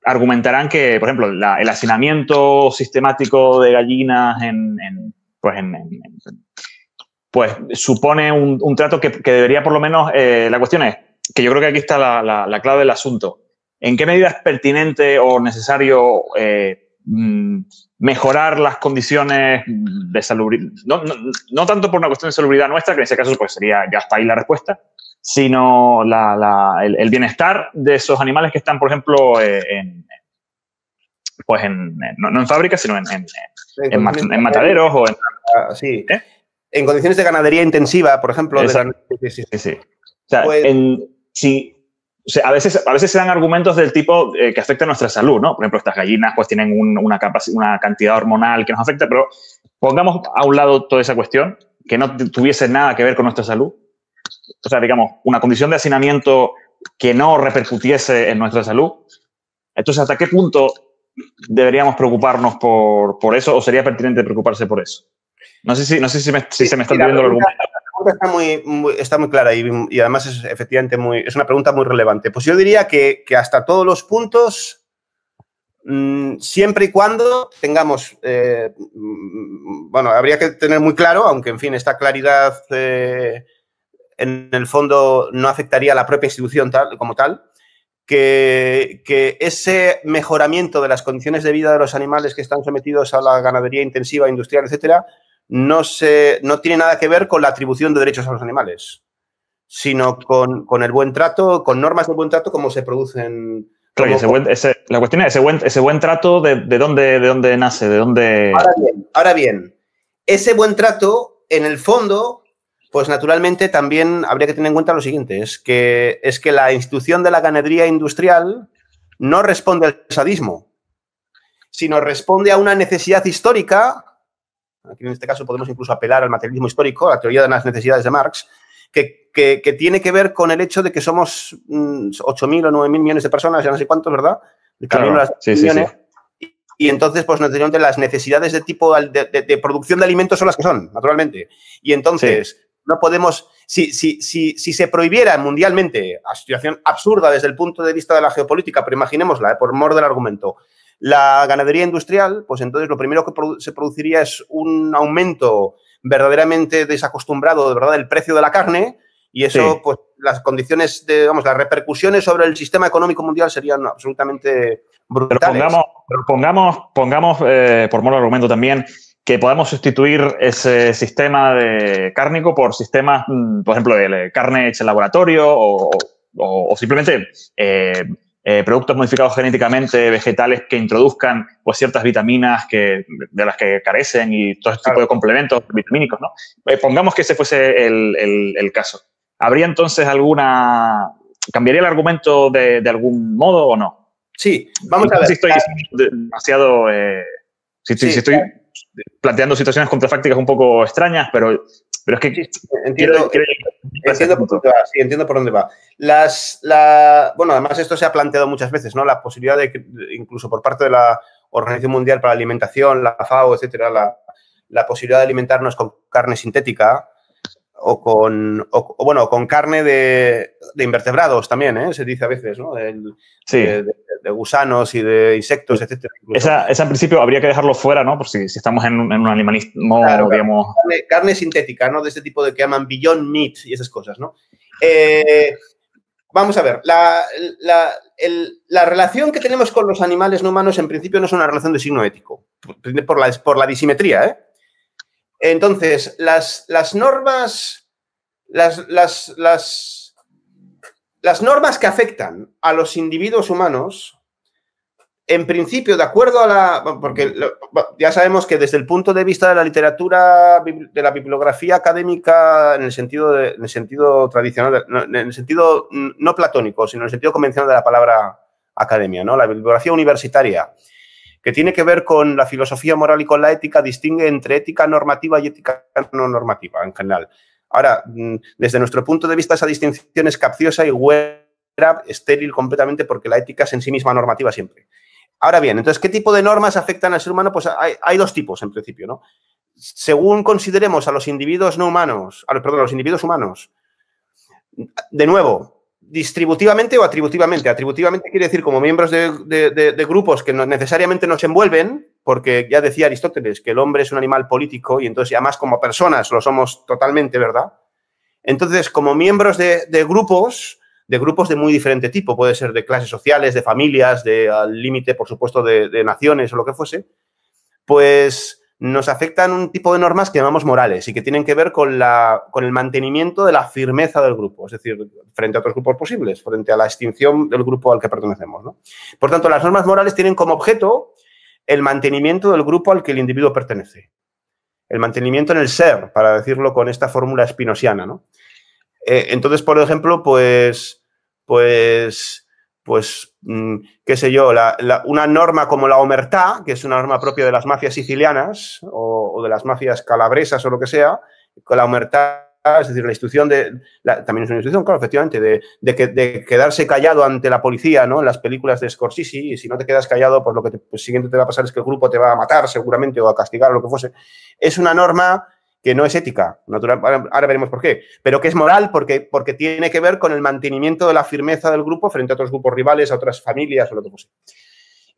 argumentarán que, por ejemplo, el hacinamiento sistemático de gallinas en, pues, pues, supone un, trato que, debería, por lo menos, eh, la cuestión es, que yo creo que aquí está la clave del asunto ¿En qué medida es pertinente o necesario eh, mm, mejorar las condiciones de salubridad? No, tanto por una cuestión de salubridad nuestra, que en ese caso pues sería ya está ahí la respuesta, sino el, bienestar de esos animales que están, por ejemplo, eh, pues en, no, en fábricas, sino en, en, en mataderos o ah, ¿Eh? en... condiciones de ganadería intensiva, por ejemplo. sí, sí, sí. O sea, pues en, si, o sea, a veces, a veces se dan argumentos del tipo eh, que afecta a nuestra salud, ¿no? Por ejemplo, estas gallinas pues tienen una, una cantidad hormonal que nos afecta, pero pongamos a un lado toda esa cuestión, que no tuviese nada que ver con nuestra salud. O sea, digamos, una condición de hacinamiento que no repercutiese en nuestra salud. Entonces, ¿hasta qué punto deberíamos preocuparnos por, por eso o sería pertinente preocuparse por eso? No sé si, no sé si se me está entendiendo el argumento está muy, está muy clara y, además es efectivamente muy, es una pregunta muy relevante. Pues yo diría que, hasta todos los puntos, mm, siempre y cuando tengamos, eh, mm, bueno, habría que tener muy claro, aunque en fin, esta claridad eh, en el fondo no afectaría a la propia institución tal, como tal, que, que, ese mejoramiento de las condiciones de vida de los animales que están sometidos a la ganadería intensiva, industrial, etcétera, no, no tiene nada que ver con la atribución de derechos a los animales, sino con, el buen trato, con normas de buen trato, como se producen. la cuestión es, ese buen, trato, de, dónde, ¿de dónde nace? ¿De dónde...? Ahora bien, ahora bien, ese buen trato, en el fondo, pues naturalmente también habría que tener en cuenta lo siguiente, es que, es que la institución de la ganadería industrial no responde al sadismo, sino responde a una necesidad histórica aquí en este caso podemos incluso apelar al materialismo histórico, a la teoría de las necesidades de Marx, que, tiene que ver con el hecho de que somos 8.000 mm, o 9.000 millones de personas, ya no sé cuántos, ¿verdad? sí, Sí, Y entonces, pues las necesidades de tipo de, producción de alimentos son las que son, naturalmente. Y entonces, no podemos, si, si, si, si, se prohibiera mundialmente, a situación absurda desde el punto de vista de la geopolítica, pero imaginémosla, eh, por mor del argumento, la ganadería industrial, pues entonces lo primero que se produciría es un aumento verdaderamente desacostumbrado, de verdad, del precio de la carne, y eso, pues las condiciones, de, vamos, las repercusiones sobre el sistema económico mundial serían absolutamente brutales. Pero pongamos, pongamos, eh, por modo argumento también, que podamos sustituir ese sistema de cárnico por sistemas, mm, por ejemplo, de eh, carne hecha en laboratorio o, simplemente eh, eh, productos modificados genéticamente, vegetales que introduzcan pues, ciertas vitaminas que, de las que carecen y todo este tipo de complementos vitamínicos, ¿no? Eh, pongamos que ese fuese el, el, caso. ¿Habría entonces alguna... ¿Cambiaría el argumento de, de algún modo o no? Sí, vamos a ver. Si estoy demasiado... Eh, si, estoy planteando situaciones contrafácticas un poco extrañas, pero, pero es que... Entiendo. quiero, Entiendo por, dónde va, sí, entiendo por dónde va. Las, bueno, además esto se ha planteado muchas veces, ¿no? La posibilidad de que, incluso por parte de la Organización Mundial para la Alimentación, la FAO, etcétera, la, la posibilidad de alimentarnos con carne sintética, o con, bueno, con carne de, invertebrados también, ¿eh? se dice a veces, ¿no? De, de, gusanos y de insectos, etc. Esa, esa, en principio habría que dejarlo fuera, ¿no? Por si, estamos en, un animalismo, Carne, sintética, ¿no? De este tipo de que llaman beyond meat y esas cosas, ¿no? Eh, vamos a ver, la, relación que tenemos con los animales no humanos en principio no es una relación de signo ético, por la, por la disimetría, ¿eh? Entonces, las, normas, las, normas que afectan a los individuos humanos, en principio, de acuerdo a la. Porque ya sabemos que desde el punto de vista de la literatura, de la bibliografía académica, en el sentido, de, en sentido tradicional, en el sentido no platónico, sino en el sentido convencional de la palabra academia, ¿no? La bibliografía universitaria que tiene que ver con la filosofía moral y con la ética, distingue entre ética normativa y ética no normativa en general. Ahora, mm, desde nuestro punto de vista, esa distinción es capciosa y estéril completamente, porque la ética es en sí misma normativa siempre. Ahora bien, entonces, ¿qué tipo de normas afectan al ser humano? Pues hay, dos tipos, en principio, ¿no? Según consideremos a los individuos no humanos, a perdón, a los individuos humanos, de nuevo, distributivamente o atributivamente. Atributivamente quiere decir como miembros de, grupos que no, necesariamente nos envuelven, porque ya decía Aristóteles que el hombre es un animal político y entonces además como personas lo somos totalmente, ¿verdad? Entonces, como miembros de, grupos, de grupos de muy diferente tipo, puede ser de clases sociales, de familias, de al límite, por supuesto, de, naciones o lo que fuese, pues nos afectan un tipo de normas que llamamos morales y que tienen que ver con, la, con el mantenimiento de la firmeza del grupo, es decir, frente a otros grupos posibles, frente a la extinción del grupo al que pertenecemos. Por tanto, las normas morales tienen como objeto el mantenimiento del grupo al que el individuo pertenece, el mantenimiento en el ser, para decirlo con esta fórmula espinosiana. Eh, entonces, por ejemplo, pues, pues, pues, Mm, qué sé yo, una norma como la omertá, que es una norma propia de las mafias sicilianas o, de las mafias calabresas o lo que sea, con la omertá es decir, la institución de. también es una institución, claro, efectivamente, de, que, de, quedarse callado ante la policía, ¿no? En las películas de Scorsese, y si no te quedas callado, pues lo que pues, siguiente te va a pasar es que el grupo te va a matar, seguramente, o a castigar, o lo que fuese. Es una norma que no es ética, natural, ahora, veremos por qué, pero que es moral porque, porque tiene que ver con el mantenimiento de la firmeza del grupo frente a otros grupos rivales, a otras familias o lo que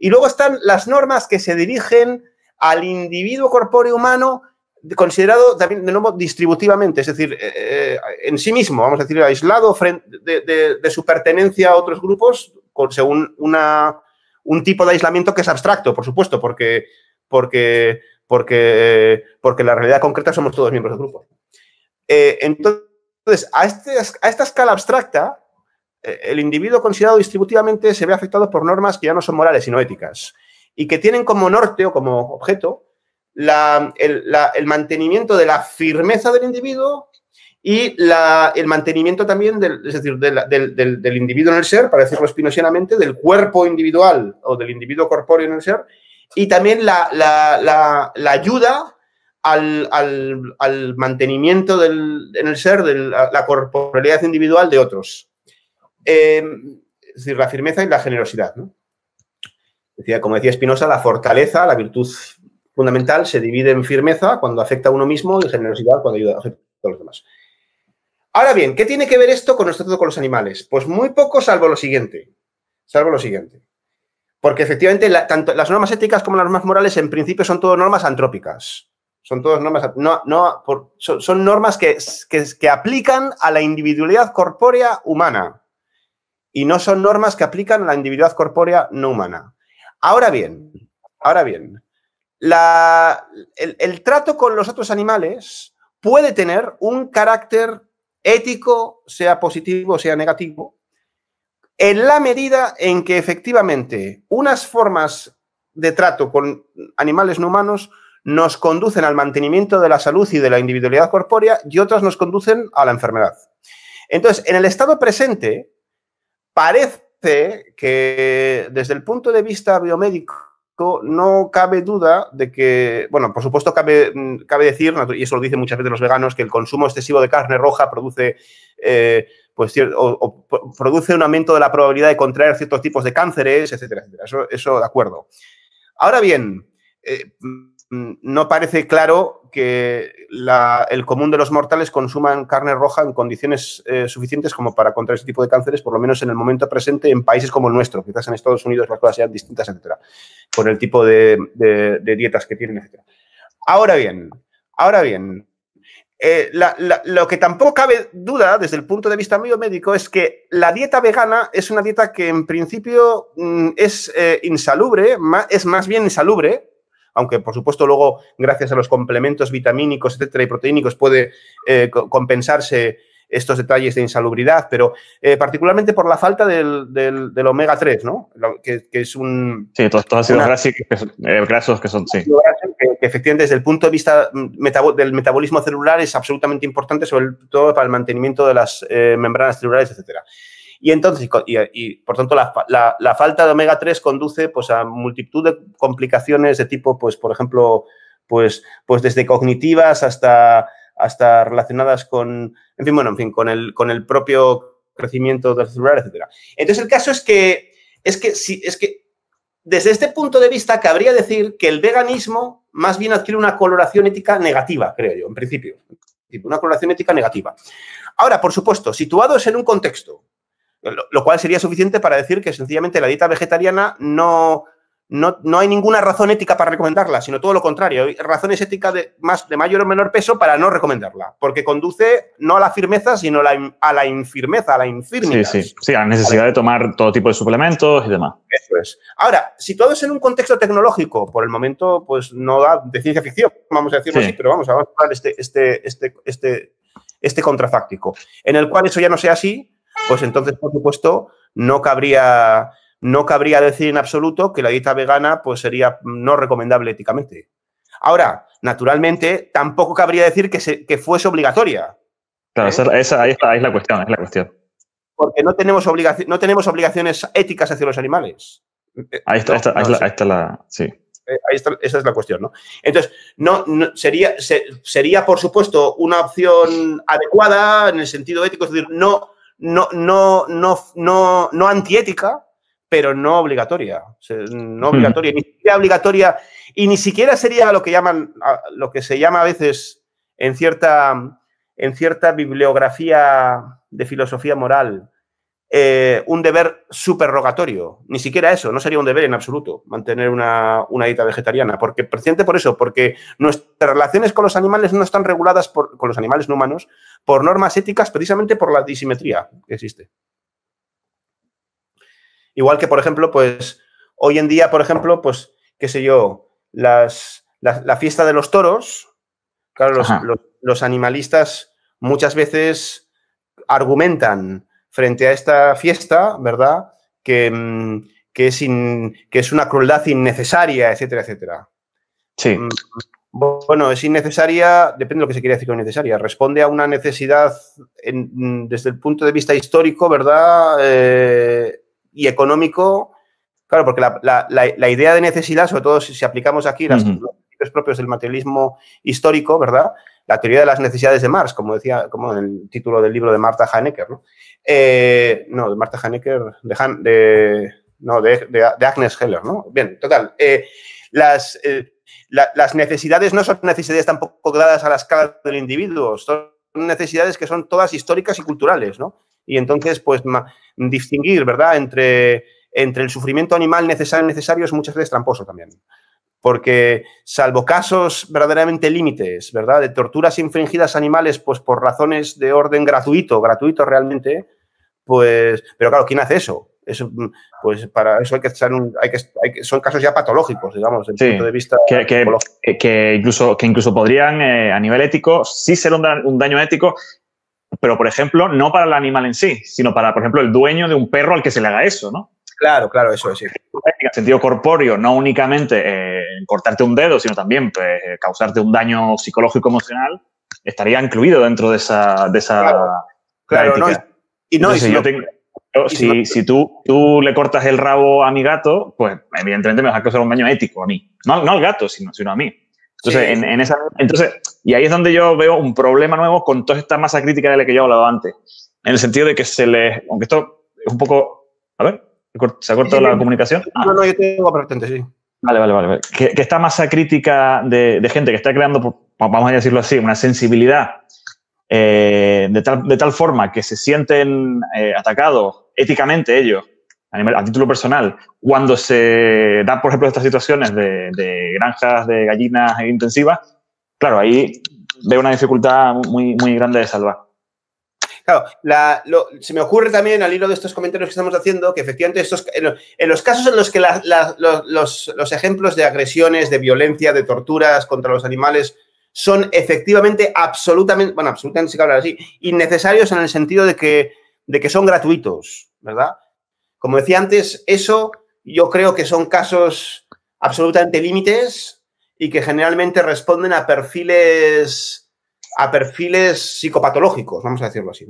Y luego están las normas que se dirigen al individuo corpóreo humano considerado también de nuevo distributivamente, es decir, eh, eh, en sí mismo, vamos a decir, aislado de, su pertenencia a otros grupos con, según una, un tipo de aislamiento que es abstracto, por supuesto, porque, porque porque, porque la realidad concreta somos todos miembros del grupo. Eh, entonces, a, este, a esta escala abstracta, eh, el individuo considerado distributivamente se ve afectado por normas que ya no son morales, sino éticas, y que tienen como norte o como objeto el, mantenimiento de la firmeza del individuo y el mantenimiento también es decir, del, del, individuo en el ser, para decirlo espinosianamente, del cuerpo individual o del individuo corpóreo en el ser y también la, ayuda al, mantenimiento del, en el ser de la, corporalidad individual de otros. Eh, es decir, la firmeza y la generosidad. ¿no? Decía, como decía Spinoza, la fortaleza, la virtud fundamental, se divide en firmeza cuando afecta a uno mismo y generosidad cuando ayuda, afecta a los demás. Ahora bien, ¿qué tiene que ver esto con nuestro trato con los animales? Pues muy poco, salvo lo siguiente. Salvo lo siguiente. Porque efectivamente, tanto las normas éticas como las normas morales, en principio, son todas normas antrópicas. Son todas normas, son, normas que, que, aplican a la individualidad corpórea humana. Y no son normas que aplican a la individualidad corpórea no humana. Ahora bien, ahora bien, el, trato con los otros animales puede tener un carácter ético, sea positivo, o sea negativo, en la medida en que efectivamente unas formas de trato con animales no humanos nos conducen al mantenimiento de la salud y de la individualidad corpórea y otras nos conducen a la enfermedad. Entonces, en el estado presente, parece que desde el punto de vista biomédico no cabe duda de que, bueno, por supuesto cabe, mm, cabe decir, y eso lo dicen muchas veces los veganos, que el consumo excesivo de carne roja produce, eh, pues, produce un aumento de la probabilidad de contraer ciertos tipos de cánceres, etcétera, etcétera. Eso, de acuerdo. Ahora bien, eh, Mm, no parece claro que el común de los mortales consuman carne roja en condiciones eh, suficientes como para contra ese tipo de cánceres, por lo menos en el momento presente en países como el nuestro. Quizás en Estados Unidos las cosas sean distintas, etcétera, por el tipo de, dietas que tienen, etcétera. Ahora bien, ahora bien, eh, lo que tampoco cabe duda desde el punto de vista médico es que la dieta vegana es una dieta que en principio mm, es eh, insalubre, es más bien insalubre, aunque por supuesto luego gracias a los complementos vitamínicos, etcétera, y proteínicos puede eh, compensarse estos detalles de insalubridad, pero eh, particularmente por la falta del, omega 3, ¿no? Que, es un... Sí, todos los ácidos eh, grasos que son, sí. Que, efectivamente desde el punto de vista mm, del metabolismo celular es absolutamente importante, sobre todo para el mantenimiento de las membranas celulares, etcétera. Y entonces, y, por tanto, la, falta de omega 3 conduce pues, a multitud de complicaciones de tipo, pues, por ejemplo, pues, pues desde cognitivas hasta, hasta relacionadas con, en fin, bueno, en fin, con el, con el propio crecimiento del celular, etc. Entonces, el caso es que, es que, si, es que desde este punto de vista cabría decir que el veganismo más bien adquiere una coloración ética negativa, creo yo, en principio. Una coloración ética negativa. Ahora, por supuesto, situados en un contexto lo cual sería suficiente para decir que sencillamente la dieta vegetariana no, no, hay ninguna razón ética para recomendarla, sino todo lo contrario, hay razones éticas de, más, de mayor o menor peso para no recomendarla, porque conduce no a la firmeza, sino a la infirmeza, a la infirmidad. Sí, sí, sí, a la necesidad de tomar todo tipo de suplementos y demás. Eso es. Ahora, si todo es en un contexto tecnológico, por el momento, pues no da de ciencia ficción, vamos a decirlo así, pero vamos, a hablar este, este, este, este, este contrafáctico, en el cual eso ya no sea así, pues entonces, por supuesto, no cabría, no cabría decir en absoluto que la dieta vegana pues, sería no recomendable éticamente. Ahora, naturalmente, tampoco cabría decir que, se, que fuese obligatoria. Claro, ¿Eh? esa, ahí, está, es la cuestión, es la cuestión. Porque no tenemos, obligación no tenemos obligaciones éticas hacia los animales. Eh, ahí está, ahí está, la... Sí. Eh, ahí está, esa es la cuestión, ¿no? Entonces, no, sería, sería, por supuesto, una opción adecuada en el sentido ético, es decir, no, no, no, no, no, no antiética, pero no obligatoria. no obligatoria, ni siquiera obligatoria, y ni siquiera sería lo que llaman, lo que se llama a veces en cierta, en cierta bibliografía de filosofía moral, eh, un deber superrogatorio, ni siquiera eso, no sería un deber en absoluto mantener una, dieta vegetariana, porque presidente, por eso, porque nuestras relaciones con los animales no están reguladas con los animales no humanos por normas éticas precisamente por la disimetría que existe. Igual que, por ejemplo, pues hoy en día, por ejemplo, pues, qué sé yo, las, la, fiesta de los toros, claro, los animalistas muchas veces argumentan frente a esta fiesta, ¿verdad? Que, mm, es, que es una crueldad innecesaria, etcétera, etcétera. Sí. Mm, bueno, es innecesaria, depende de lo que se quiere decir con necesaria. Responde a una necesidad mm, desde el punto de vista histórico, ¿verdad? Eh, y económico. Claro, porque la, idea de necesidad, sobre todo si, aplicamos aquí los principios propios del materialismo histórico, ¿verdad? la teoría de las necesidades de Marx, como decía, como en el título del libro de Marta Hanecker, eh, ¿no? de Marta Hanecker, de, no, de, Agnes Heller, ¿no? Bien, total. Eh, las, eh, las necesidades no son necesidades tampoco dadas a la escala del individuo, son necesidades que son todas históricas y culturales, ¿no? Y entonces, pues, distinguir, ¿verdad?, entre, entre el sufrimiento animal necesario, necesario es muchas veces tramposo también porque salvo casos verdaderamente límites, ¿verdad? De torturas infringidas a animales, pues por razones de orden gratuito, gratuito realmente, pues, pero claro, ¿quién hace eso? Eso, mm, pues para eso hay que echar un, hay que, son casos ya patológicos, digamos, desde el punto de vista que, que, eh, incluso que incluso podrían eh, a nivel ético sí ser un daño ético, pero por ejemplo no para el animal en sí, sino para por ejemplo el dueño de un perro al que se le haga eso, ¿no? Claro, claro, eso es. Sí. En sentido corpóreo, no únicamente eh, cortarte un dedo, sino también pues, eh, causarte un daño psicológico emocional, estaría incluido dentro de esa. De esa claro, y, no, es si, tú, tú le cortas el rabo a mi gato, pues evidentemente me vas a causar un daño ético a mí. No, al gato, sino, sino a mí. Entonces, entonces, y ahí es donde yo veo un problema nuevo con toda esta masa crítica de la que yo he hablado antes. En el sentido de que se le... Aunque esto es un poco. A ver. ¿Se ha cortado la comunicación? No, no, yo tengo presente, sí. Vale, vale, vale. Que, que esta masa crítica de, gente que está creando, vamos a decirlo así, una sensibilidad eh, de, tal, forma que se sienten eh, atacados éticamente ellos, a, título personal, cuando se dan, por ejemplo, estas situaciones de, granjas de gallinas intensivas, claro, ahí veo una dificultad muy, muy grande de salvar. Claro, se me ocurre también al hilo de estos comentarios que estamos haciendo que efectivamente estos, en, los, casos en los que los, ejemplos de agresiones, de violencia, de torturas contra los animales son efectivamente absolutamente, bueno, absolutamente, si hablar así, innecesarios en el sentido de que, de que son gratuitos, ¿verdad? Como decía antes, eso yo creo que son casos absolutamente límites y que generalmente responden a perfiles a perfiles psicopatológicos, vamos a decirlo así.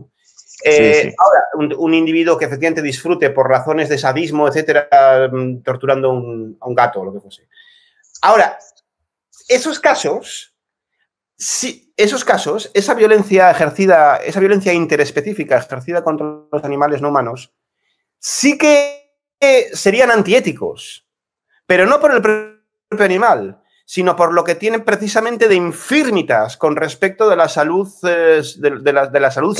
Eh, ahora, un, individuo que efectivamente disfrute por razones de sadismo, etcétera, mm, torturando a un gato o lo que fuese. Ahora, esos casos, esos casos, esa violencia ejercida, esa violencia interespecífica ejercida contra los animales no humanos, sí que eh, serían antiéticos, pero no por el propio animal, sino por lo que tienen precisamente de infirmitas con respecto de la salud, eh, de, la, salud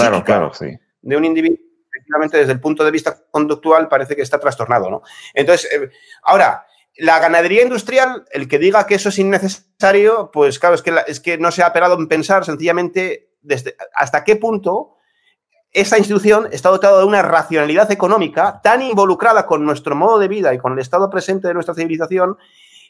de un individuo. Efectivamente, desde el punto de vista conductual parece que está trastornado, Entonces, eh, ahora, la ganadería industrial, el que diga que eso es innecesario, pues claro, es que, es que no se ha apelado en pensar sencillamente desde, hasta qué punto esa institución está dotada de una racionalidad económica tan involucrada con nuestro modo de vida y con el estado presente de nuestra civilización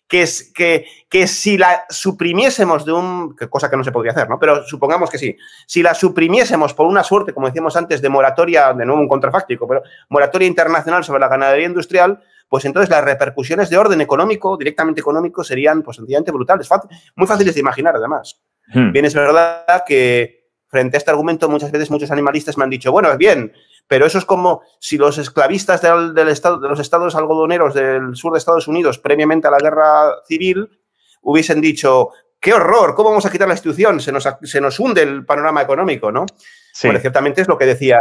que, que, que si la suprimiésemos de un, cosa que no se podría hacer, ¿no? Pero supongamos que sí, si la suprimiésemos por una suerte, como decíamos antes, de moratoria, de nuevo un contrafáctico, pero moratoria internacional sobre la ganadería industrial, pues entonces las repercusiones de orden económico, directamente económico, serían pues sencillamente brutales, muy fáciles de imaginar además. Hmm. Bien, es verdad que frente a este argumento muchas veces muchos animalistas me han dicho, bueno, bien, pero eso es como si los esclavistas del, estado, de los estados algodoneros del sur de Estados Unidos, previamente a la guerra civil, hubiesen dicho, qué horror, ¿cómo vamos a quitar la institución? Se nos, hunde el panorama económico, ¿no? Sí. ciertamente es lo que, decía,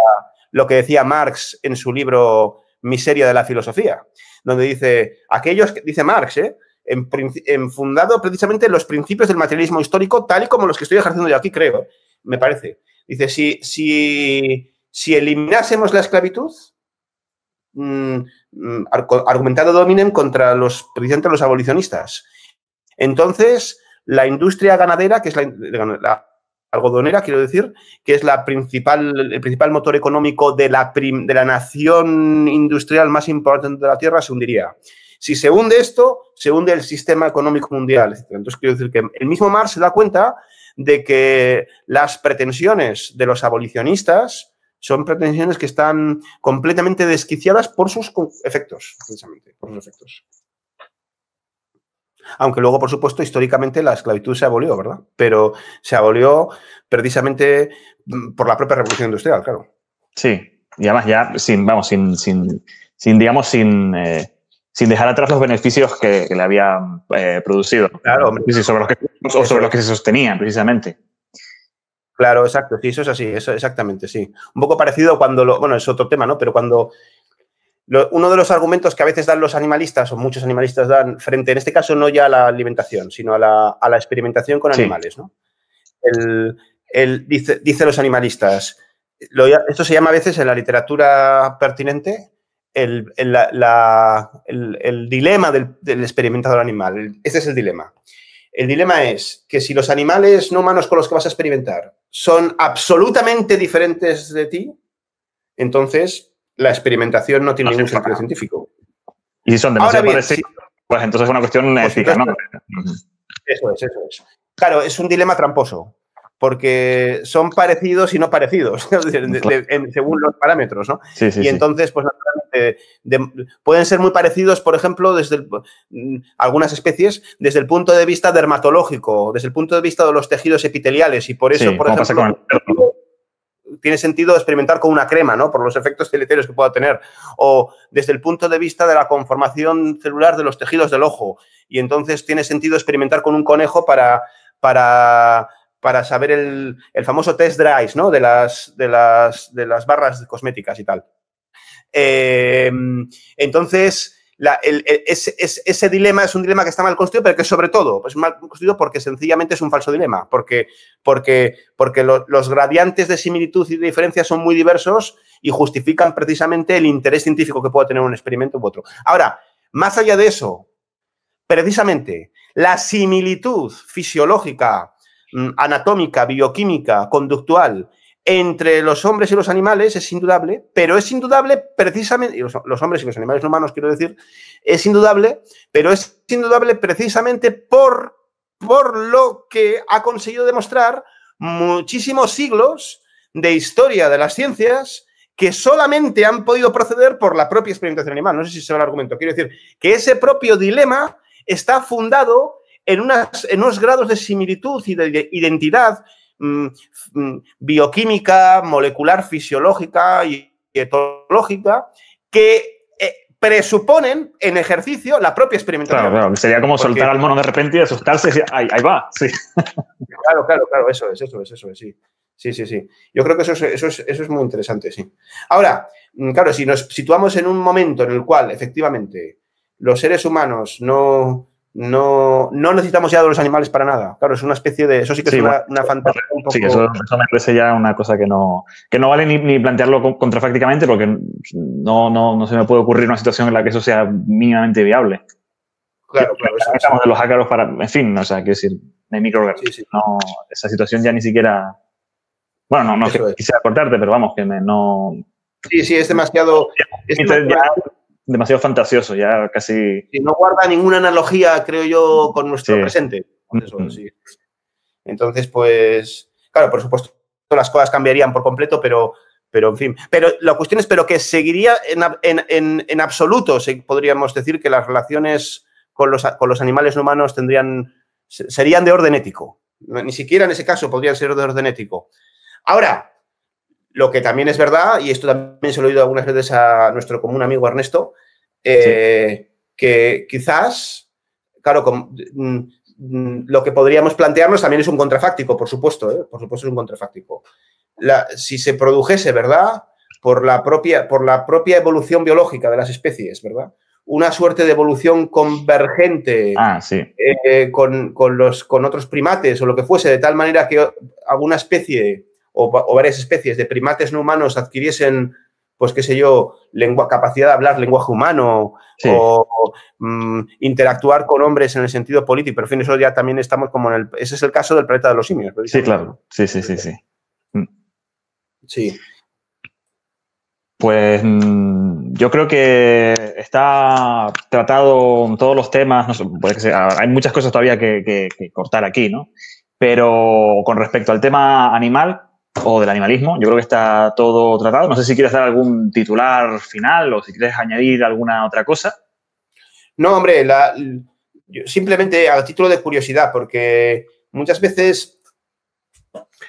lo que decía Marx en su libro Miseria de la Filosofía, donde dice, aquellos, que, dice Marx, ¿eh? En, fundado precisamente los principios del materialismo histórico, tal y como los que estoy ejerciendo yo aquí, creo, me parece. Dice, si, si si eliminásemos la esclavitud, mm, mm, argumentado dominen contra los, precisamente los abolicionistas. Entonces, la industria ganadera, que es la, algodonera, quiero decir, que es la principal, el principal motor económico de la, de la nación industrial más importante de la Tierra, se hundiría. Si se hunde esto, se hunde el sistema económico mundial. Entonces, quiero decir que el mismo Marx se da cuenta de que las pretensiones de los abolicionistas son pretensiones que están completamente desquiciadas por sus efectos, precisamente, efectos. Aunque luego, por supuesto, históricamente la esclavitud se abolió, ¿verdad? Pero se abolió precisamente mm, por la propia revolución industrial, claro. Sí, y además ya sin, vamos, sin, sin, digamos, sin, eh, sin dejar atrás los beneficios que, le había eh, producido. Claro, sobre los que, sobre los que se sostenían, precisamente. Claro, exacto, sí, eso es así, eso exactamente, sí. Un poco parecido cuando, lo, bueno, es otro tema, ¿no? Pero cuando uno de los argumentos que a veces dan los animalistas, o muchos animalistas dan, frente, en este caso, no ya a la alimentación, sino a la, experimentación con animales, ¿no? El, dice, dice, los animalistas, esto se llama a veces en la literatura pertinente el, dilema del, del experimentador animal. ese es el dilema. El dilema es que si los animales no humanos con los que vas a experimentar son absolutamente diferentes de ti, entonces la experimentación no tiene ningún sentido científico. Y si son demasiado parecidos, pues entonces es una cuestión ética, ¿no? Eso es, eso es. Claro, es un dilema tramposo porque son parecidos y no parecidos, [LAUGHS] según los parámetros, ¿no? y entonces, pues naturalmente, pueden ser muy parecidos, por ejemplo, desde mm, algunas especies, desde el punto de vista dermatológico, desde el punto de vista de los tejidos epiteliales, y por eso, por ejemplo, tiene sentido experimentar con una crema, ¿no? Por los efectos deleterios que pueda tener. O desde el punto de vista de la conformación celular de los tejidos del ojo. Y entonces tiene sentido experimentar con un conejo para, para para saber el, famoso test drive, ¿no? De las, de las, barras cosméticas y tal. Em, entonces, ese, dilema es un dilema que está mal construido, pero que sobre todo es pues mal construido porque sencillamente es un falso dilema, porque, porque, porque los gradientes de similitud y de diferencia son muy diversos y justifican precisamente el interés científico que pueda tener un experimento u otro. Ahora, más allá de eso, precisamente la similitud fisiológica Mm, anatómica, bioquímica, conductual entre los hombres y los animales es indudable, pero es indudable precisamente, los, hombres y los animales humanos quiero decir, es indudable, pero es indudable precisamente por, por lo que ha conseguido demostrar muchísimos siglos de historia de las ciencias que solamente han podido proceder por la propia experimentación animal. No sé si se el argumento. Quiero decir que ese propio dilema está fundado en, unas, en unos grados de similitud y de identidad mm, mm, bioquímica, molecular, fisiológica y etológica que eh, presuponen en ejercicio la propia experimentación. Claro, claro. Sería como soltar al mono de repente y asustarse y ahí, va. [LAUGHS] Claro, claro, claro, eso es, eso es, eso es, sí. Sí, sí, sí. Yo creo que eso eso es, eso es muy interesante, sí. Ahora, mm, claro, si nos situamos en un momento en el cual efectivamente los seres humanos no, no, no necesitamos ya de los animales para nada. Claro, es una especie de. Eso sí que es una, fantasía un poco. Sí, eso, eso, me parece ya una cosa que no, que no vale ni, ni plantearlo contrafácticamente, porque no, no, no, se me puede ocurrir una situación en la que eso sea mínimamente viable. Claro, claro. Eso, estamos de los ácaros para. En fin, o sea, quiero decir, de microorganismos. no, esa situación ya ni siquiera. Bueno, no, no quisiera cortarte, pero vamos, que me, no. Sí, sí, Es demasiado demasiado fantasioso, ya casi... y no guarda ninguna analogía, creo yo, con nuestro presente. Pues mm-hmm. Entonces, pues, claro, por supuesto, las cosas cambiarían por completo, pero, pero en fin. Pero la cuestión es, pero que seguiría en, en, en, absoluto, podríamos decir que las relaciones con los, con los animales humanos tendrían, serían de orden ético. Ni siquiera en ese caso podrían ser de orden ético. Ahora, lo que también es verdad, y esto también se lo he oído algunas veces a nuestro común amigo Ernesto, eh, que quizás, claro, con, mm, mm, lo que podríamos plantearnos también es un contrafáctico, por supuesto, ¿eh? por supuesto es un contrafáctico. si se produjese, ¿verdad? Por la, propia, por la propia evolución biológica de las especies, ¿verdad? Una suerte de evolución convergente ah, eh, con, con, los, con otros primates o lo que fuese, de tal manera que alguna especie o, varias especies de primates no humanos adquiriesen, pues qué sé yo, lengua, capacidad de hablar lenguaje humano o, mm, interactuar con hombres en el sentido político, pero en fin, eso ya también estamos como en el... Ese es el caso del planeta de los simios. Sí, claro. Sí, sí, sí, sí. Mm. Sí. Pues mm, yo creo que está tratado todos los temas, no sé, hay muchas cosas todavía que, cortar aquí, ¿no? Pero con respecto al tema animal, o del animalismo. Yo creo que está todo tratado. No sé si quieres dar algún titular final o si quieres añadir alguna otra cosa. No, hombre, simplemente a título de curiosidad, porque muchas veces,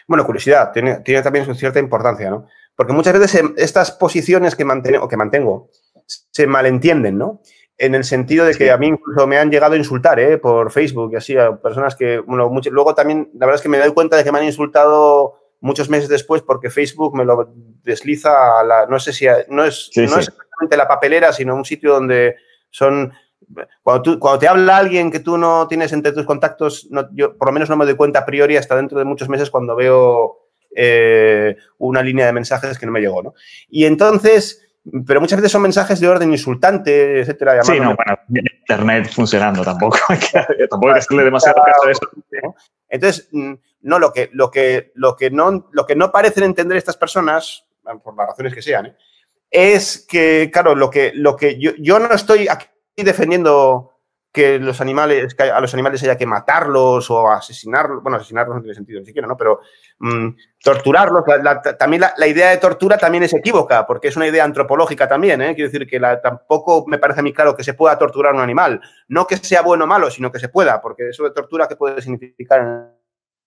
bueno, curiosidad, tiene, también su cierta importancia, ¿no? Porque muchas veces em, estas posiciones que, mantengo que mantengo se malentienden, ¿no? en el sentido de que a mí incluso me han llegado a insultar ¿eh? por Facebook y así, a personas que, bueno, luego también, la verdad es que me doy cuenta de que me han insultado muchos meses después porque Facebook me lo desliza a la, no sé si, no es, exactamente la papelera, sino un sitio donde son, cuando, cuando te habla alguien que tú no tienes entre tus contactos, yo por lo menos no me doy cuenta a priori hasta dentro de muchos meses cuando veo eh, una línea de mensajes que no me llegó, ¿no? Y entonces... Pero muchas veces son mensajes de orden insultante, etcétera. Sí, no, bueno, internet funcionando tampoco. [LAUGHS] tampoco hay que hacerle demasiado caso a eso. ¿no? Entonces, mm, no, lo que, lo que, lo que, no, lo que no parecen entender estas personas, por las razones que sean, ¿eh? es que, claro, lo que, lo que yo, yo no estoy aquí defendiendo que los animales, a los animales haya que matarlos o asesinarlos, bueno, asesinarlos no tiene sentido ni siquiera, ¿no? Pero mm, torturarlos, también la, idea de tortura también es equívoca, porque es una idea antropológica también, ¿eh? Quiero decir que tampoco me parece a mí claro que se pueda torturar a un animal, no que sea bueno o malo, sino que se pueda, porque eso de tortura ¿qué puede significar en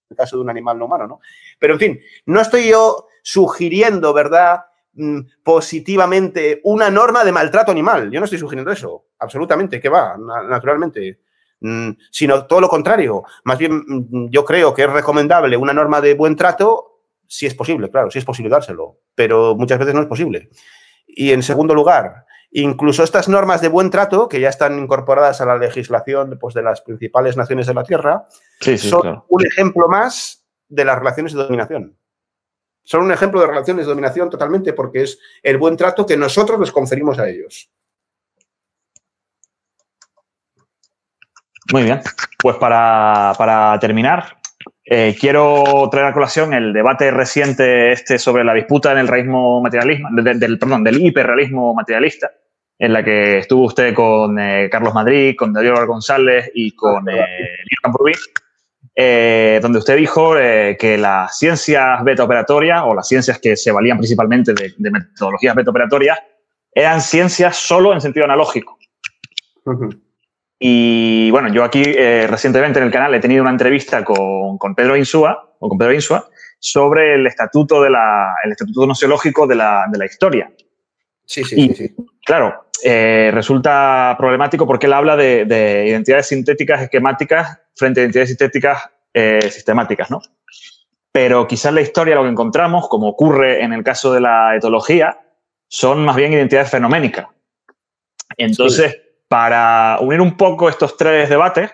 el caso de un animal no humano, ¿no? Pero en fin, no estoy yo sugiriendo, ¿verdad? Mm, positivamente una norma de maltrato animal. Yo no estoy sugiriendo eso, absolutamente, que va, naturalmente mm, sino todo lo contrario. Más bien, mm, yo creo que es recomendable una norma de buen trato, si es posible, claro, si es posible dárselo, pero muchas veces no es posible. Y en segundo lugar, incluso estas normas de buen trato, que ya están incorporadas a la legislación pues, de las principales naciones de la Tierra, son un ejemplo más de las relaciones de dominación. Son un ejemplo de relaciones de dominación totalmente porque es el buen trato que nosotros les conferimos a ellos. Muy bien. Pues para, terminar, eh, quiero traer a colación el debate reciente este sobre la disputa en el realismo materialismo, del, perdón, del hiperrealismo materialista, en la que estuvo usted con eh, Carlos Madrid, con Darío González y con ah, eh, Lino eh, donde usted dijo eh, que las ciencias beta operatorias o las ciencias que se valían principalmente de, metodologías beta operatorias eran ciencias solo en sentido analógico. Y bueno, yo aquí eh, recientemente en el canal he tenido una entrevista con, con Pedro Insúa, o con Pedro Insúa, sobre el estatuto, de estatuto de la, de la historia. Sí, sí, Claro, eh, resulta problemático porque él habla de, identidades sintéticas esquemáticas frente a identidades sintéticas eh, sistemáticas, ¿no? Pero quizás la historia, lo que encontramos, como ocurre en el caso de la etología, son más bien identidades fenoménicas. Entonces, para unir un poco estos tres debates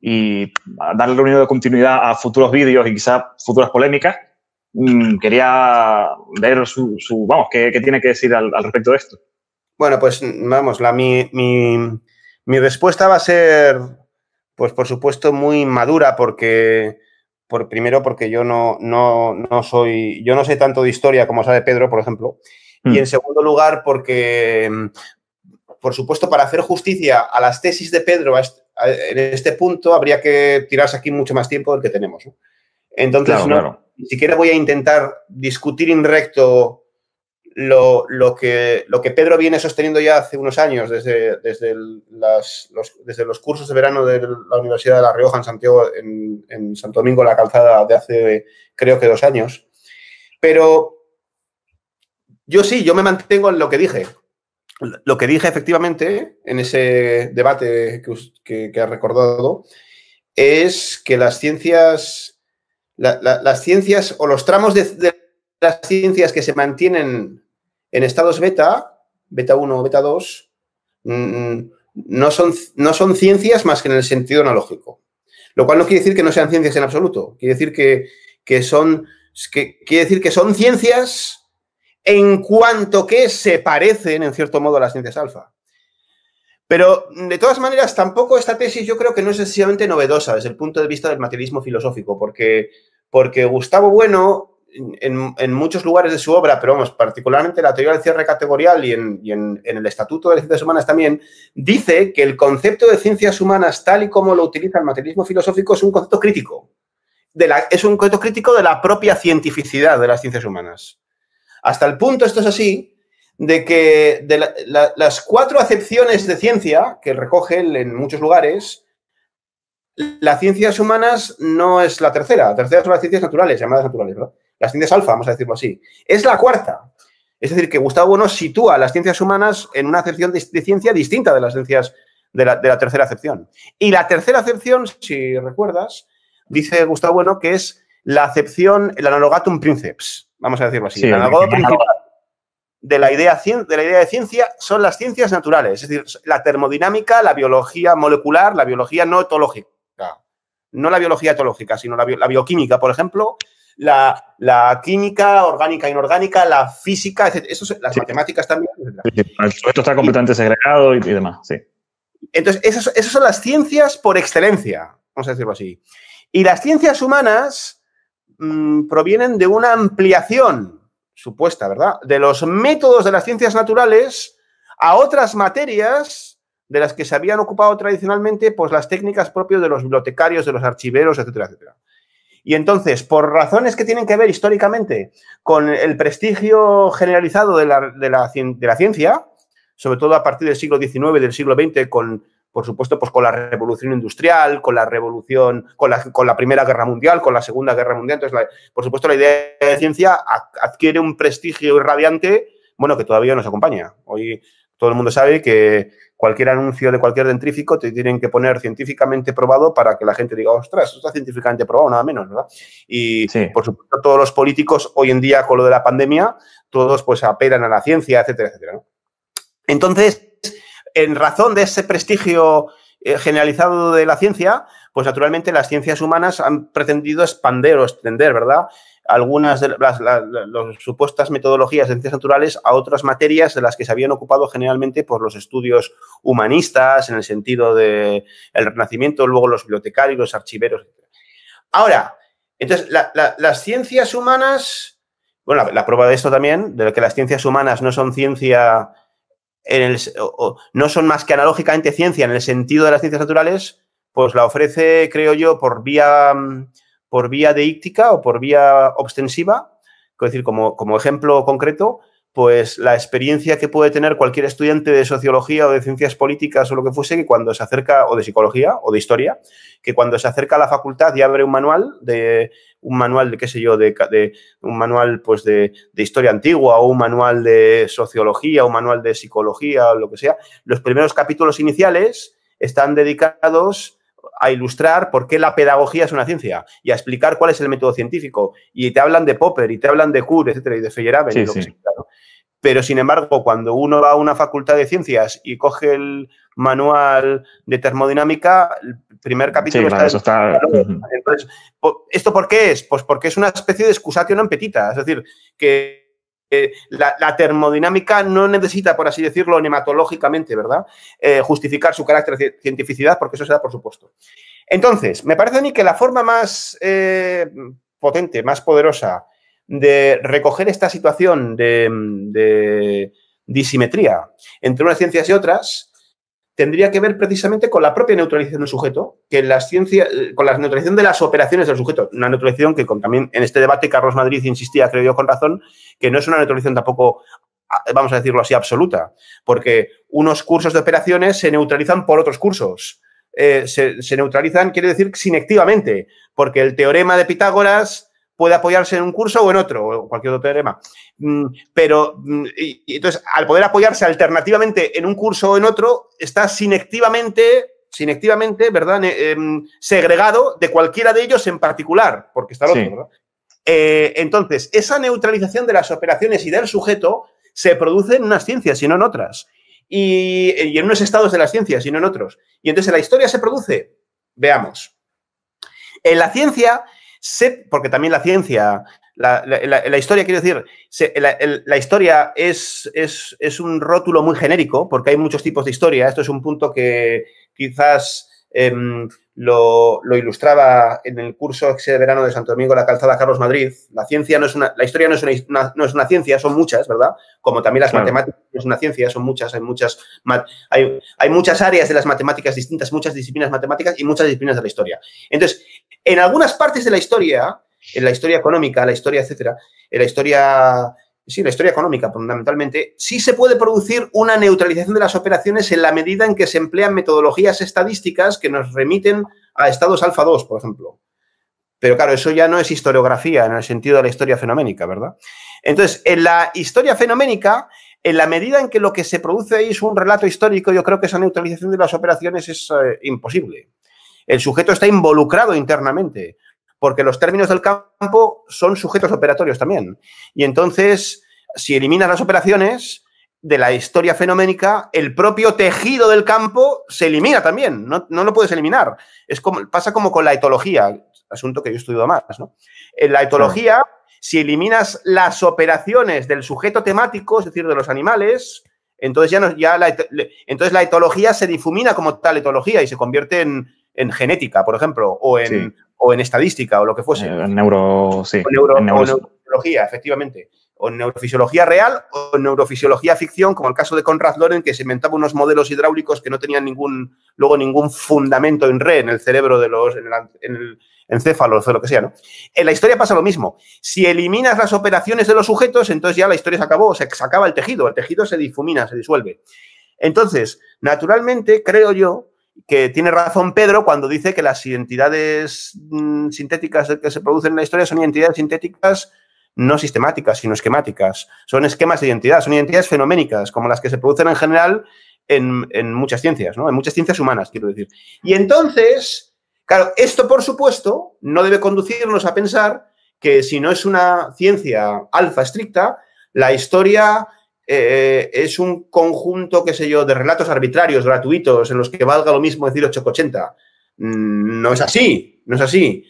y darle un hilo de continuidad a futuros vídeos y quizás futuras polémicas, Mm, quería ver su, vamos, qué, tiene que decir al, respecto de esto. Bueno, pues vamos, la, mi, respuesta va a ser, pues por supuesto, muy madura, porque por, primero porque yo no, no, soy, yo no sé tanto de historia como sabe Pedro, por ejemplo. Y mm. en segundo lugar, porque, por supuesto, para hacer justicia a las tesis de Pedro en este punto, habría que tirarse aquí mucho más tiempo del que tenemos. Entonces, claro ni siquiera voy a intentar discutir en recto lo, que, lo que Pedro viene sosteniendo ya hace unos años, desde, los, desde los cursos de verano de la Universidad de La Rioja en Santiago, en, en Santo Domingo, la calzada de hace creo que dos años. Pero yo sí, yo me mantengo en lo que dije. Lo que dije efectivamente en ese debate que, que, que ha recordado es que las ciencias las ciencias o los tramos de, las ciencias que se mantienen en estados beta, beta 1 o beta 2, mm, no, son, no son ciencias más que en el sentido analógico. Lo cual no quiere decir que no sean ciencias en absoluto, quiere decir que, son, quiere decir que son ciencias en cuanto que se parecen, en cierto modo, a las ciencias alfa. Pero, de todas maneras, tampoco esta tesis yo creo que no es excesivamente novedosa desde el punto de vista del materialismo filosófico, porque porque Gustavo Bueno, en, muchos lugares de su obra, pero vamos, particularmente en la teoría del cierre categorial y, en, el Estatuto de las Ciencias Humanas también, dice que el concepto de ciencias humanas, tal y como lo utiliza el materialismo filosófico, es un concepto crítico. De la, es un concepto crítico de la propia cientificidad de las ciencias humanas. Hasta el punto, esto es así, de que las cuatro acepciones de ciencia que recoge él en muchos lugares, las ciencias humanas no es la tercera, la tercera son las ciencias naturales, llamadas naturales, ¿verdad? Las ciencias alfa, vamos a decirlo así. Es la cuarta. Es decir, que Gustavo Bueno sitúa las ciencias humanas en una acepción de, ciencia distinta de las ciencias de la, tercera acepción. Y la tercera acepción, si recuerdas, dice Gustavo Bueno que es la acepción, el analogatum princeps, vamos a decirlo así. el analogado principal de la, idea, de la idea de ciencia son las ciencias naturales, es decir, la termodinámica, la biología molecular, la biología no etológica no la biología etológica, sino la, bioquímica, por ejemplo, la, la, química orgánica e inorgánica, la física, las matemáticas también. Esto está completamente segregado y, demás, sí. Entonces, esas, son las ciencias por excelencia, vamos a decirlo así. Y las ciencias humanas mm, provienen de una ampliación supuesta, ¿verdad?, de los métodos de las ciencias naturales a otras materias de las que se habían ocupado tradicionalmente pues, las técnicas propias de los bibliotecarios, de los archiveros, etcétera, etcétera. Y entonces, por razones que tienen que ver históricamente con el prestigio generalizado de la, de la, ciencia, sobre todo a partir del siglo XIX y del siglo XX, con, por supuesto, pues con la revolución industrial, con la revolución, con la, con la Primera Guerra Mundial, con la Segunda Guerra Mundial. Entonces, por supuesto, la idea de ciencia adquiere un prestigio irradiante, bueno, que todavía nos acompaña. Hoy todo el mundo sabe que cualquier anuncio de cualquier dentrífico te tienen que poner científicamente probado para que la gente diga, ostras, esto está científicamente probado, nada menos, ¿verdad? Y por supuesto, todos los políticos hoy en día con lo de la pandemia, todos pues apelan a la ciencia, etcétera, etcétera. Entonces, en razón de ese prestigio eh, generalizado de la ciencia, pues naturalmente las ciencias humanas han pretendido expander o extender, ¿verdad? algunas de las, supuestas metodologías de ciencias naturales a otras materias de las que se habían ocupado generalmente por los estudios humanistas, en el sentido del el renacimiento, luego los bibliotecarios, los archiveros, etc. Ahora, entonces, las ciencias humanas, bueno, la, prueba de esto también, de que las ciencias humanas no son ciencia, no son más que analógicamente ciencia en el sentido de las ciencias naturales, pues la ofrece, creo yo, por vía mm, por vía de íctica o por vía ostensiva, es decir, como, como ejemplo concreto, pues la experiencia que puede tener cualquier estudiante de sociología o de ciencias políticas o lo que fuese, que cuando se acerca, o de psicología o de historia, que cuando se acerca a la facultad y abre un manual de un manual de qué sé yo, de, de un manual pues de, de, historia antigua o un manual de sociología, o un manual de psicología o lo que sea, los primeros capítulos iniciales están dedicados a ilustrar por qué la pedagogía es una ciencia y a explicar cuál es el método científico. Y te hablan de Popper y te hablan de Kuhn, etcétera, y de Feyerabend. Pero sin embargo, cuando uno va a una facultad de ciencias y coge el manual de termodinámica, el primer capítulo está, ¿esto por qué es? Pues porque es una especie de excusación non petita. Es decir, que la, termodinámica no necesita, por así decirlo, nematológicamente, ¿verdad?, eh, justificar su carácter de cientificidad, porque eso se da por supuesto. Entonces, me parece a mí que la forma más eh, potente, más poderosa de recoger esta situación de disimetría entre unas ciencias y otras tendría que ver precisamente con la propia neutralización del sujeto, que la ciencia, eh, con la neutralización de las operaciones del sujeto, una neutralización que también en este debate Carlos Madrid insistía, creo yo, con razón, que no es una neutralización tampoco, ah, vamos a decirlo así, absoluta, porque unos cursos de operaciones se neutralizan por otros cursos. Eh, se, se neutralizan, quiere decir, sinectivamente, porque el teorema de Pitágoras puede apoyarse en un curso o en otro, o cualquier otro teorema. Mm, pero, mm, entonces, al poder apoyarse alternativamente en un curso o en otro, está sinectivamente, sinectivamente ¿verdad?, em, segregado de cualquiera de ellos en particular, porque está el otro, ¿verdad? Eh, entonces, esa neutralización de las operaciones y del sujeto se produce en unas ciencias y no en otras. Y, en unos estados de las ciencias y no en otros. Y entonces, la historia se produce? Veamos. En la ciencia Sé, porque también la ciencia, la, historia, quiero decir, la, historia es, es, es, un rótulo muy genérico, porque hay muchos tipos de historia. Esto es un punto que quizás em, lo, ilustraba en el curso ese verano de Santo Domingo, la calzada Carlos Madrid. La ciencia no es la historia no es una, no es una ciencia, son muchas, ¿verdad? Como también las matemáticas no es una ciencia, son muchas, hay muchas, hay, hay muchas áreas de las matemáticas distintas, muchas disciplinas matemáticas y muchas disciplinas de la historia. Entonces, en algunas partes de la historia, en la historia económica, la historia, etcétera, en la historia sí, la historia económica fundamentalmente, sí se puede producir una neutralización de las operaciones en la medida en que se emplean metodologías estadísticas que nos remiten a estados alfa 2, por ejemplo. Pero claro, eso ya no es historiografía en el sentido de la historia fenoménica, ¿verdad? Entonces, en la historia fenoménica, en la medida en que lo que se produce ahí es un relato histórico, yo creo que esa neutralización de las operaciones es eh, imposible. El sujeto está involucrado internamente porque los términos del campo son sujetos operatorios también. Y entonces, si eliminas las operaciones de la historia fenoménica, el propio tejido del campo se elimina también, no, lo puedes eliminar. Es como, pasa como con la etología, asunto que yo he estudiado más, ¿no? En la etología, si eliminas las operaciones del sujeto temático, es decir, de los animales, entonces ya, no, ya la, entonces la etología se difumina como tal etología y se convierte en, genética, por ejemplo, o en, o en estadística o lo que fuese. Eh, en neuro, neurofisiología, efectivamente. O en neurofisiología real o en neurofisiología ficción, como el caso de Conrad Loren, que se inventaba unos modelos hidráulicos que no tenían ningún, luego ningún fundamento en re en el cerebro de los, en, el encéfalos o lo que sea, ¿no? En la historia pasa lo mismo. Si eliminas las operaciones de los sujetos, entonces ya la historia se acabó, se acaba el tejido, el tejido se difumina, se disuelve. Entonces, naturalmente, creo yo que tiene razón Pedro cuando dice que las identidades mm, sintéticas que se producen en la historia son identidades sintéticas no sistemáticas, sino esquemáticas. Son esquemas de identidad, son identidades fenoménicas, como las que se producen en general en, muchas ciencias, ¿no? En muchas ciencias humanas, quiero decir. Y entonces, claro, esto, por supuesto, no debe conducirnos a pensar que si no es una ciencia alfa estricta, la historia eh, es un conjunto, qué sé yo, de relatos arbitrarios, gratuitos, en los que valga lo mismo decir 880. Mm, no es así, no es así.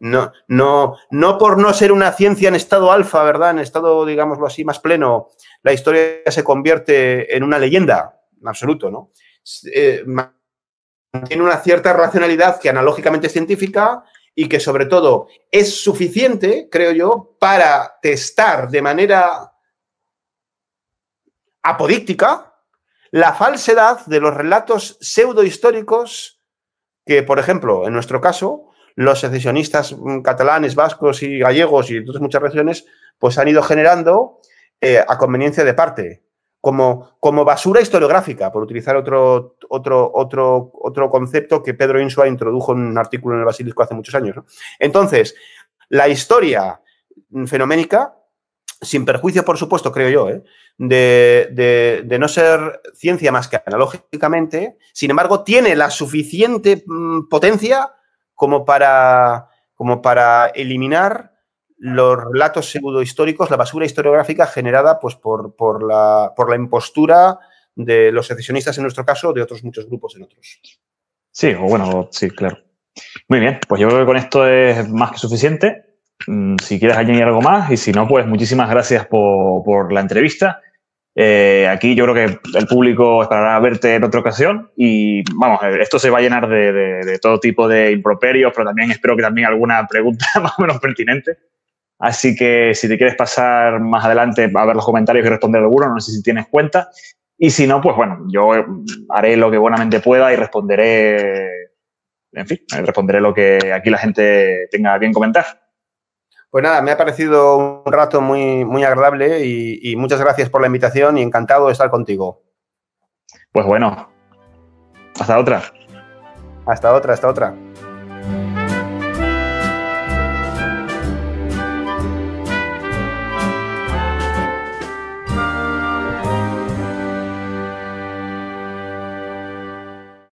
no, no, no por no ser una ciencia en estado alfa, ¿verdad? En estado, digámoslo así, más pleno, la historia se convierte en una leyenda, en absoluto, ¿no? Eh, tiene una cierta racionalidad que analógicamente es científica y que sobre todo es suficiente, creo yo, para testar de manera apodíctica la falsedad de los relatos pseudohistóricos que, por ejemplo, en nuestro caso, los secesionistas mm, catalanes, vascos y gallegos y de muchas regiones, pues han ido generando eh, a conveniencia de parte, como, como basura historiográfica, por utilizar otro, otro, otro, otro concepto que Pedro Insua introdujo en un artículo en el Basilisco hace muchos años. Entonces, la historia mm, fenoménica sin perjuicio, por supuesto, creo yo, ¿eh? de, no ser ciencia más que analógicamente, sin embargo, tiene la suficiente mm, potencia como para, como para eliminar los relatos pseudohistóricos, la basura historiográfica generada pues, por, por, la, por la impostura de los secesionistas en nuestro caso, de otros muchos grupos en otros. Sí, o bueno, sí, claro. Muy bien, pues yo creo que con esto es más que suficiente. Mm, si quieres añadir algo más y si no, pues muchísimas gracias por, la entrevista. Eh, aquí yo creo que el público esperará verte en otra ocasión y vamos, eh, esto se va a llenar de, todo tipo de improperios, pero también espero que también alguna pregunta [LAUGHS] más o menos pertinente. Así que si te quieres pasar más adelante a ver los comentarios y responder alguno, no sé si tienes cuenta. Y si no, pues bueno, yo mm, haré lo que buenamente pueda y responderé, en fin, responderé lo que aquí la gente tenga bien comentar. Pues nada, me ha parecido un rato muy, muy agradable y, y, muchas gracias por la invitación y encantado de estar contigo. Pues bueno, hasta otra. Hasta otra, hasta otra.